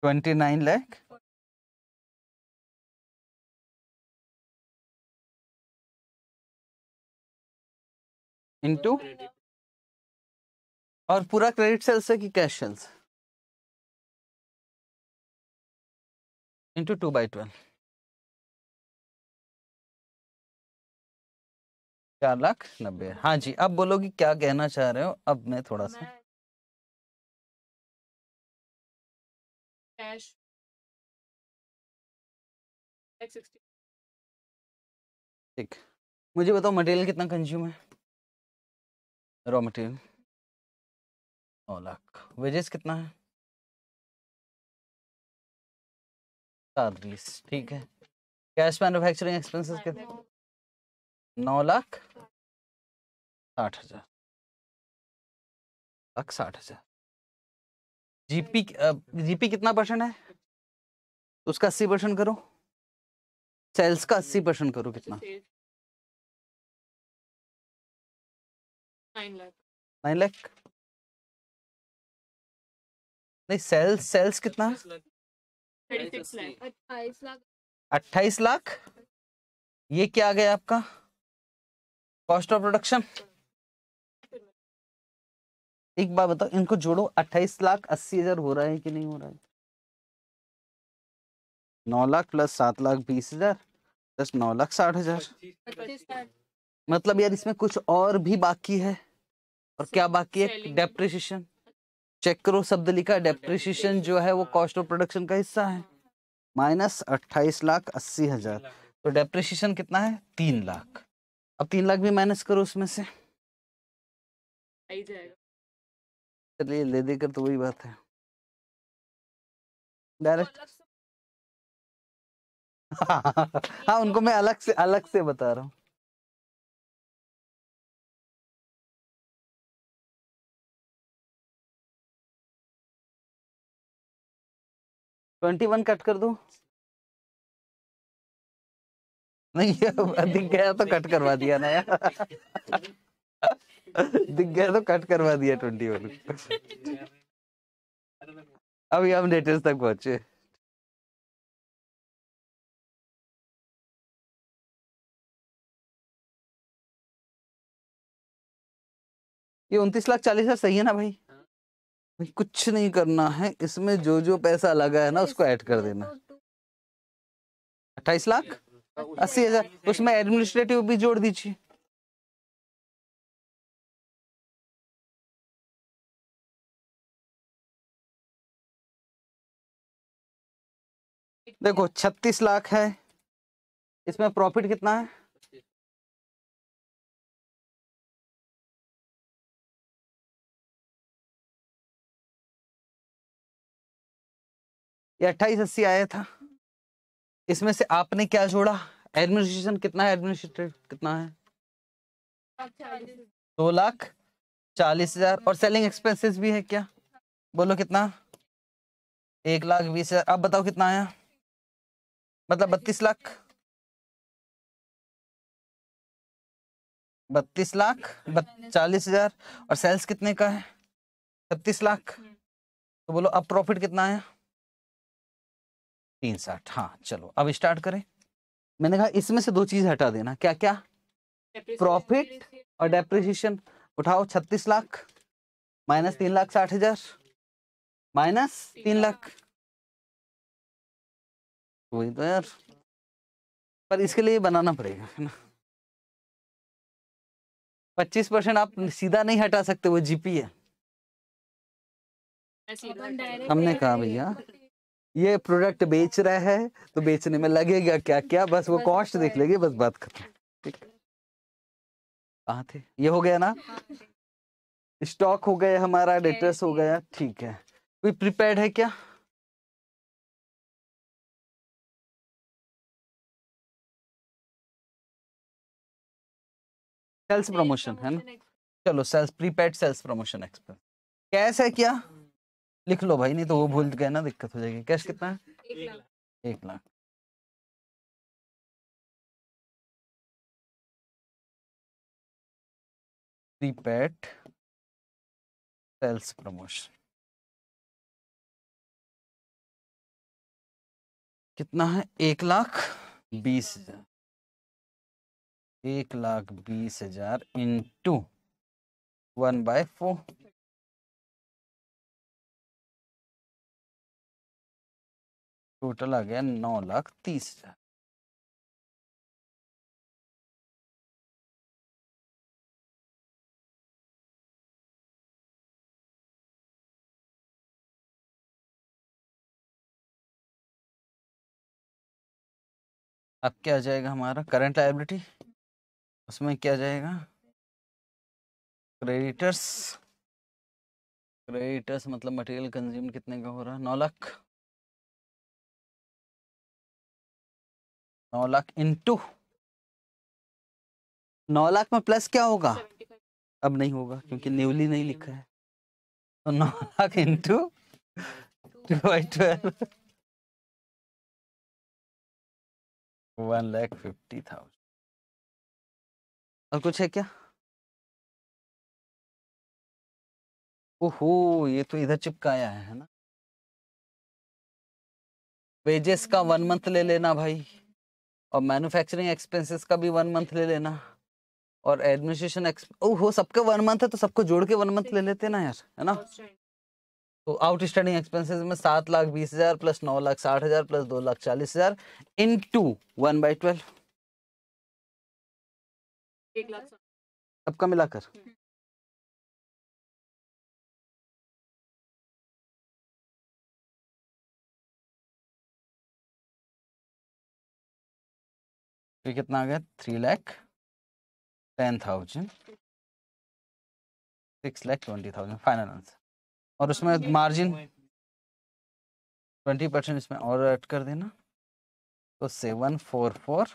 twenty nine lakh into और पूरा क्रेडिट सेल्स है कि cash sales into two by twelve चार लाख नब्बे हाँ जी अब बोलो कि क्या कहना चाह रहे हो अब मैं थोड़ा सा ठीक मुझे बताओ मटेरियल कितना कंज्यूम है रॉ मटेरियल नौ लाख वेजेस कितना है चालीस ठीक है कैश मैन्युफैक्चरिंग एक्सपेंसेस कितने नौ लाख साठ हजार लाख साठ हजार हम्म। जीपी जीपी कितना परसेंट है उसका अस्सी परसेंट करो सेल्स का अस्सी परसेंट हम्म। करो कितना नाइन लाख नहीं सेल्स सेल्स कितना अट्ठाईस लाख ये क्या आ गया आपका कॉस्ट ऑफ प्रोडक्शन एक बार बताओ इनको जोड़ो अट्ठाईस लाख अस्सी हजार हो रहा है कि नहीं हो रहा है नौ लाख प्लस सात लाख बीस हजार प्लस नौ लाख साठ हजार मतलब यार इसमें कुछ और भी बाकी है और क्या बाकी है डेप्रिशिएशन चेक करो शब्द लिखा डेप्रिशिएशन जो है वो कॉस्ट ऑफ प्रोडक्शन का हिस्सा है माइनस अट्ठाईस लाख अस्सी हजार तो डेप्रिशिएशन कितना है तीन लाख अब तीन लाख भी माइनस करो उसमें से चलिए ले देकर तो वही बात है डायरेक्ट हाँ उनको मैं अलग से अलग से बता रहा हूँ ट्वेंटी वन कट कर दो नहीं दिख गया तो कट करवा दिया ना यार दिख गया तो कट करवा दिया ट्वेंटी वन अभी हम लेटेस्ट तक पहुंचे ये उनतीस लाख चालीस हजार सही है ना भाई हाँ। भाई कुछ नहीं करना है इसमें जो जो पैसा लगा है ना उसको ऐड कर देना अट्ठाईस लाख अस्सी हजार उसमें एडमिनिस्ट्रेटिव भी जोड़ दीजिए देखो छत्तीस लाख है इसमें प्रॉफिट कितना है ये अट्ठाईस अस्सी आया था इसमें से आपने क्या जोड़ा एडमिनिस्ट्रेशन कितना है एडमिनिस्ट्रेटर कितना है दो लाख चालीस हजार और सेलिंग एक्सपेंसेस भी है क्या बोलो कितना एक लाख बीस हजार अब बताओ कितना आया मतलब बत्तीस लाख बत्तीस लाख चालीस हजार और सेल्स कितने का है छत्तीस लाख तो बोलो अब प्रॉफिट कितना आया तीन साठ हाँ चलो अब स्टार्ट करें मैंने कहा इसमें से दो चीज हटा देना क्या क्या प्रॉफिट और डेप्रिसिएशन उठाओ छत्तीस लाख माइनस तीन लाख साठ हजार माइनस तीन लाख वही तो यार पर इसके लिए बनाना पड़ेगा है ना पच्चीस परसेंट आप सीधा नहीं हटा सकते वो जीपी है हमने कहा भैया ये प्रोडक्ट बेच रहा है तो बेचने में लगेगा क्या क्या बस वो कॉस्ट देख लेगी बस बात खत्म थे ये हो गया ना स्टॉक हो गया हमारा हाँ, डेटर्स हो गया ठीक है कोई प्रिपेयर्ड है क्या सेल्स प्रमोशन है ना चलो sales prepaid sales promotion expense cash है क्या लिख लो भाई नहीं तो वो भूल गए ना दिक्कत हो जाएगी कैश कितना है एक लाख प्रीपेड सेल्स प्रमोशन कितना है एक लाख बीस हजार एक लाख बीस हजार into one by four total आ गया नौ लाख तीस हजार अब क्या आ जाएगा हमारा करंट लाइबिलिटी उसमें क्या जाएगा क्रेडिटर्स क्रेडिटर्स मतलब मटेरियल कंज्यूम कितने का हो रहा है नौ लाख नौ लाख इंटू नौ लाख में प्लस क्या होगा अब नहीं होगा क्योंकि न्यूली नहीं लिखा है तो नौ lakh into two by twelve one lakh fifty thousand और कुछ है क्या ओहो ये तो इधर चिपकाया है ना वेजेस का वन मंथ ले लेना भाई और मैन्युफैक्चरिंग एक्सपेंसेस का भी वन मंथ ले लेना और एडमिनिस्ट्रेशन हो सबका वन मंथ है तो सबको जोड़ के वन मंथ ले लेते ना यार है ना तो आउटस्टैंडिंग एक्सपेंसेस में सात लाख बीस हजार प्लस नौ लाख साठ हजार प्लस दो लाख चालीस हजार into one by twelve सबका मिलाकर हम्म। तो कितना आ गया three lakh ten thousand six lakh twenty thousand final answer और हाँ, उसमें मार्जिन ट्वेंटी परसेंट इसमें और ऐड कर देना तो सेवन फोर फोर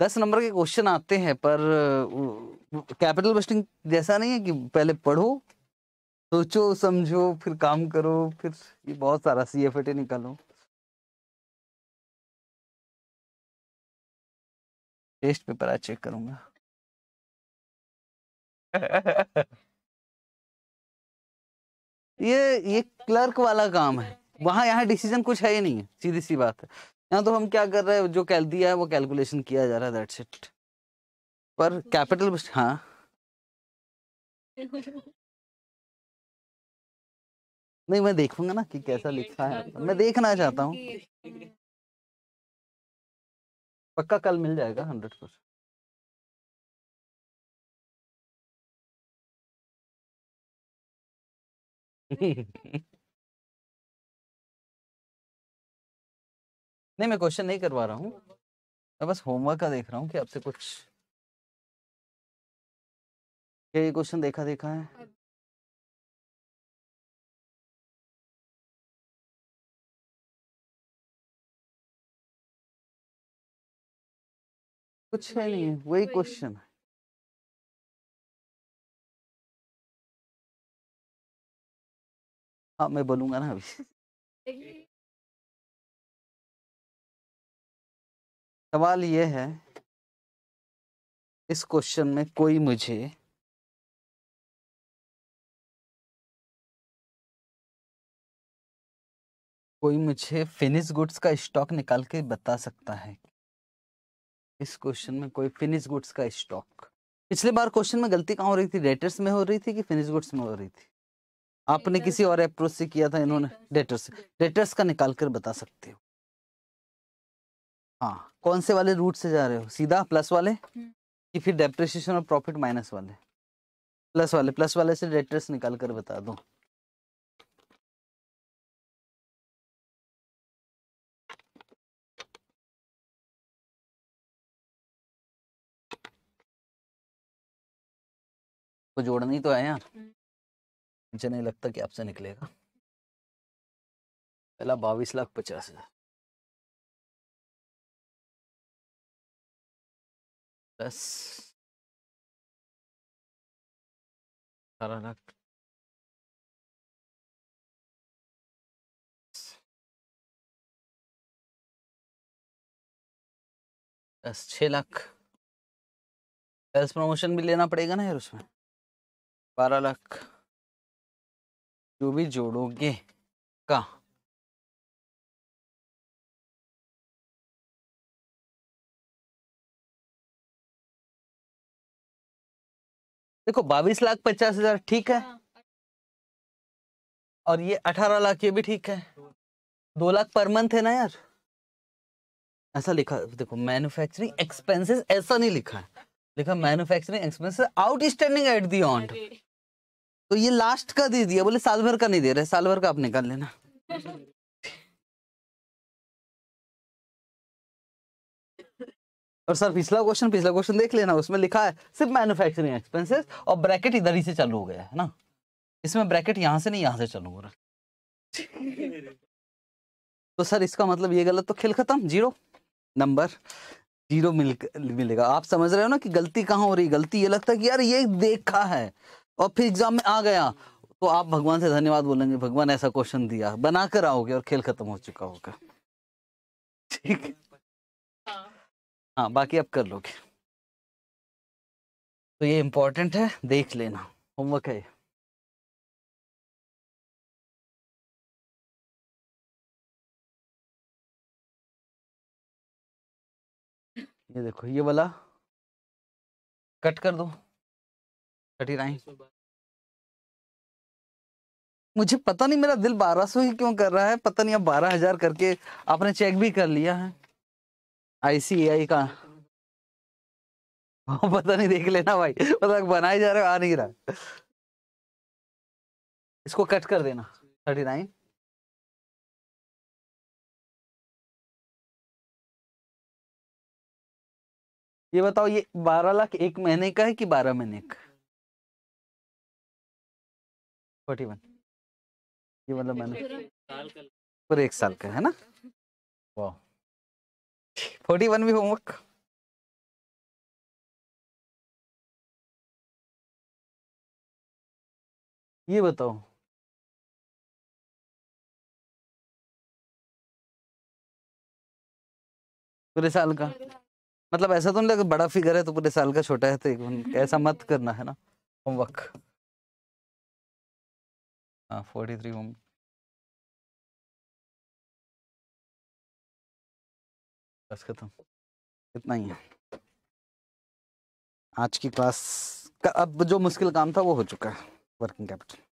दस नंबर के क्वेश्चन आते हैं पर कैपिटल वेस्टिंग जैसा नहीं है कि पहले पढ़ो सोचो समझो फिर काम करो फिर ये बहुत सारा सी एफ निकालो टेस्ट पेपर आज चेक करूंगा ये ये क्लर्क वाला काम है वहां यहाँ डिसीजन कुछ है ही नहीं है सीधी सी बात है यहाँ तो हम क्या कर रहे हैं जो कैल दिया है वो कैलकुलेशन किया जा रहा है दैट्स इट पर कैपिटल हाँ नहीं मैं देखूंगा ना कि कैसा लिखा है हाँ, मैं देखना चाहता हूँ हम्म। पक्का कल मिल जाएगा हंड्रेड परसेंट नहीं मैं क्वेश्चन नहीं करवा रहा हूँ मैं बस होमवर्क का देख रहा हूँ कि आपसे कुछ क्या ये क्वेश्चन देखा देखा है कुछ है नहीं वही क्वेश्चन है हाँ मैं बोलूंगा ना अभी सवाल ये है इस क्वेश्चन में कोई मुझे कोई मुझे फिनिश गुड्स का स्टॉक निकाल के बता सकता है इस क्वेश्चन में कोई फिनिश गुड्स का स्टॉक पिछले बार क्वेश्चन में गलती कहाँ हो रही थी डेटर्स में हो रही थी कि फिनिश गुड्स में हो रही थी आपने किसी और अप्रोच से किया था इन्होंने डेटर्स से डेटर्स का निकाल कर बता सकते हो हाँ कौन से वाले रूट से जा रहे हो सीधा प्लस वाले हम्म। कि फिर डेप्रिसिएशन और प्रॉफिट माइनस वाले प्लस वाले प्लस वाले से डेटर्स निकाल कर बता दो को जोड़नी तो है यार हम्म। मुझे नहीं लगता कि आपसे निकलेगा पहला बाईस लाख पचास हजार प्लस अठारह लाख दस लाख प्रमोशन भी लेना पड़ेगा ना यार उसमें बारह लाख जो भी जोड़ोगे का देखो बाईस लाख पचास हजार ठीक है हाँ, और ये अठारह लाख ये भी ठीक है दो लाख पर मंथ है ना यार ऐसा लिखा देखो मैन्युफैक्चरिंग एक्सपेंसेस ऐसा नहीं लिखा है लिखा manufacturing expenses outstanding at the on तो ये लास्ट का दे दिया बोले साल भर का नहीं दे रहे साल भर का आप निकाल लेना और सर पिछला क्वेश्चन पिछला क्वेश्चन देख लेना उसमें लिखा है सिर्फ मैन्युफैक्चरिंग एक्सपेंसेस और ब्रैकेट इधर ही से चालू हो गया है ना इसमें ब्रैकेट यहां से नहीं यहां से चालू हो रहा तो सर इसका मतलब ये गलत तो खेल खत्म जीरो नंबर जीरो मिल, मिलेगा आप समझ रहे हो ना कि गलती कहाँ हो रही गलती ये लगता है कि यार ये देखा है और फिर एग्जाम में आ गया तो आप भगवान से धन्यवाद बोलेंगे भगवान ऐसा क्वेश्चन दिया बना कर आओगे और खेल खत्म हो चुका होगा ठीक हाँ।, हाँ बाकी आप कर लोगे तो ये इम्पोर्टेंट है देख लेना होमवर्क है ये देखो ये वाला कट कर दो मुझे पता नहीं मेरा दिल बारह सौ ही क्यों कर रहा है पता नहीं अब बारह हजार करके आपने चेक भी कर लिया है आईसीआई का तो पता नहीं देख लेना भाई पता बनाए जा रहा आ नहीं रहा इसको कट कर देना थर्टी नाइन ये बताओ ये बारह लाख एक महीने का है कि बारह महीने का फोर्टी वन ये मतलब मैंने पूरे एक साल का है ना वाह फोर्टी वन भी होमवर्क ये बताओ पूरे साल का मतलब ऐसा तो नहीं लगा बड़ा फिगर है तो पूरे साल का छोटा है तो एक ऐसा मत करना है ना होमवर्क फोर्टी 43 ohm बस खत्म इतना ही है आज की क्लास का अब जो मुश्किल काम था वो हो चुका है वर्किंग कैपिटल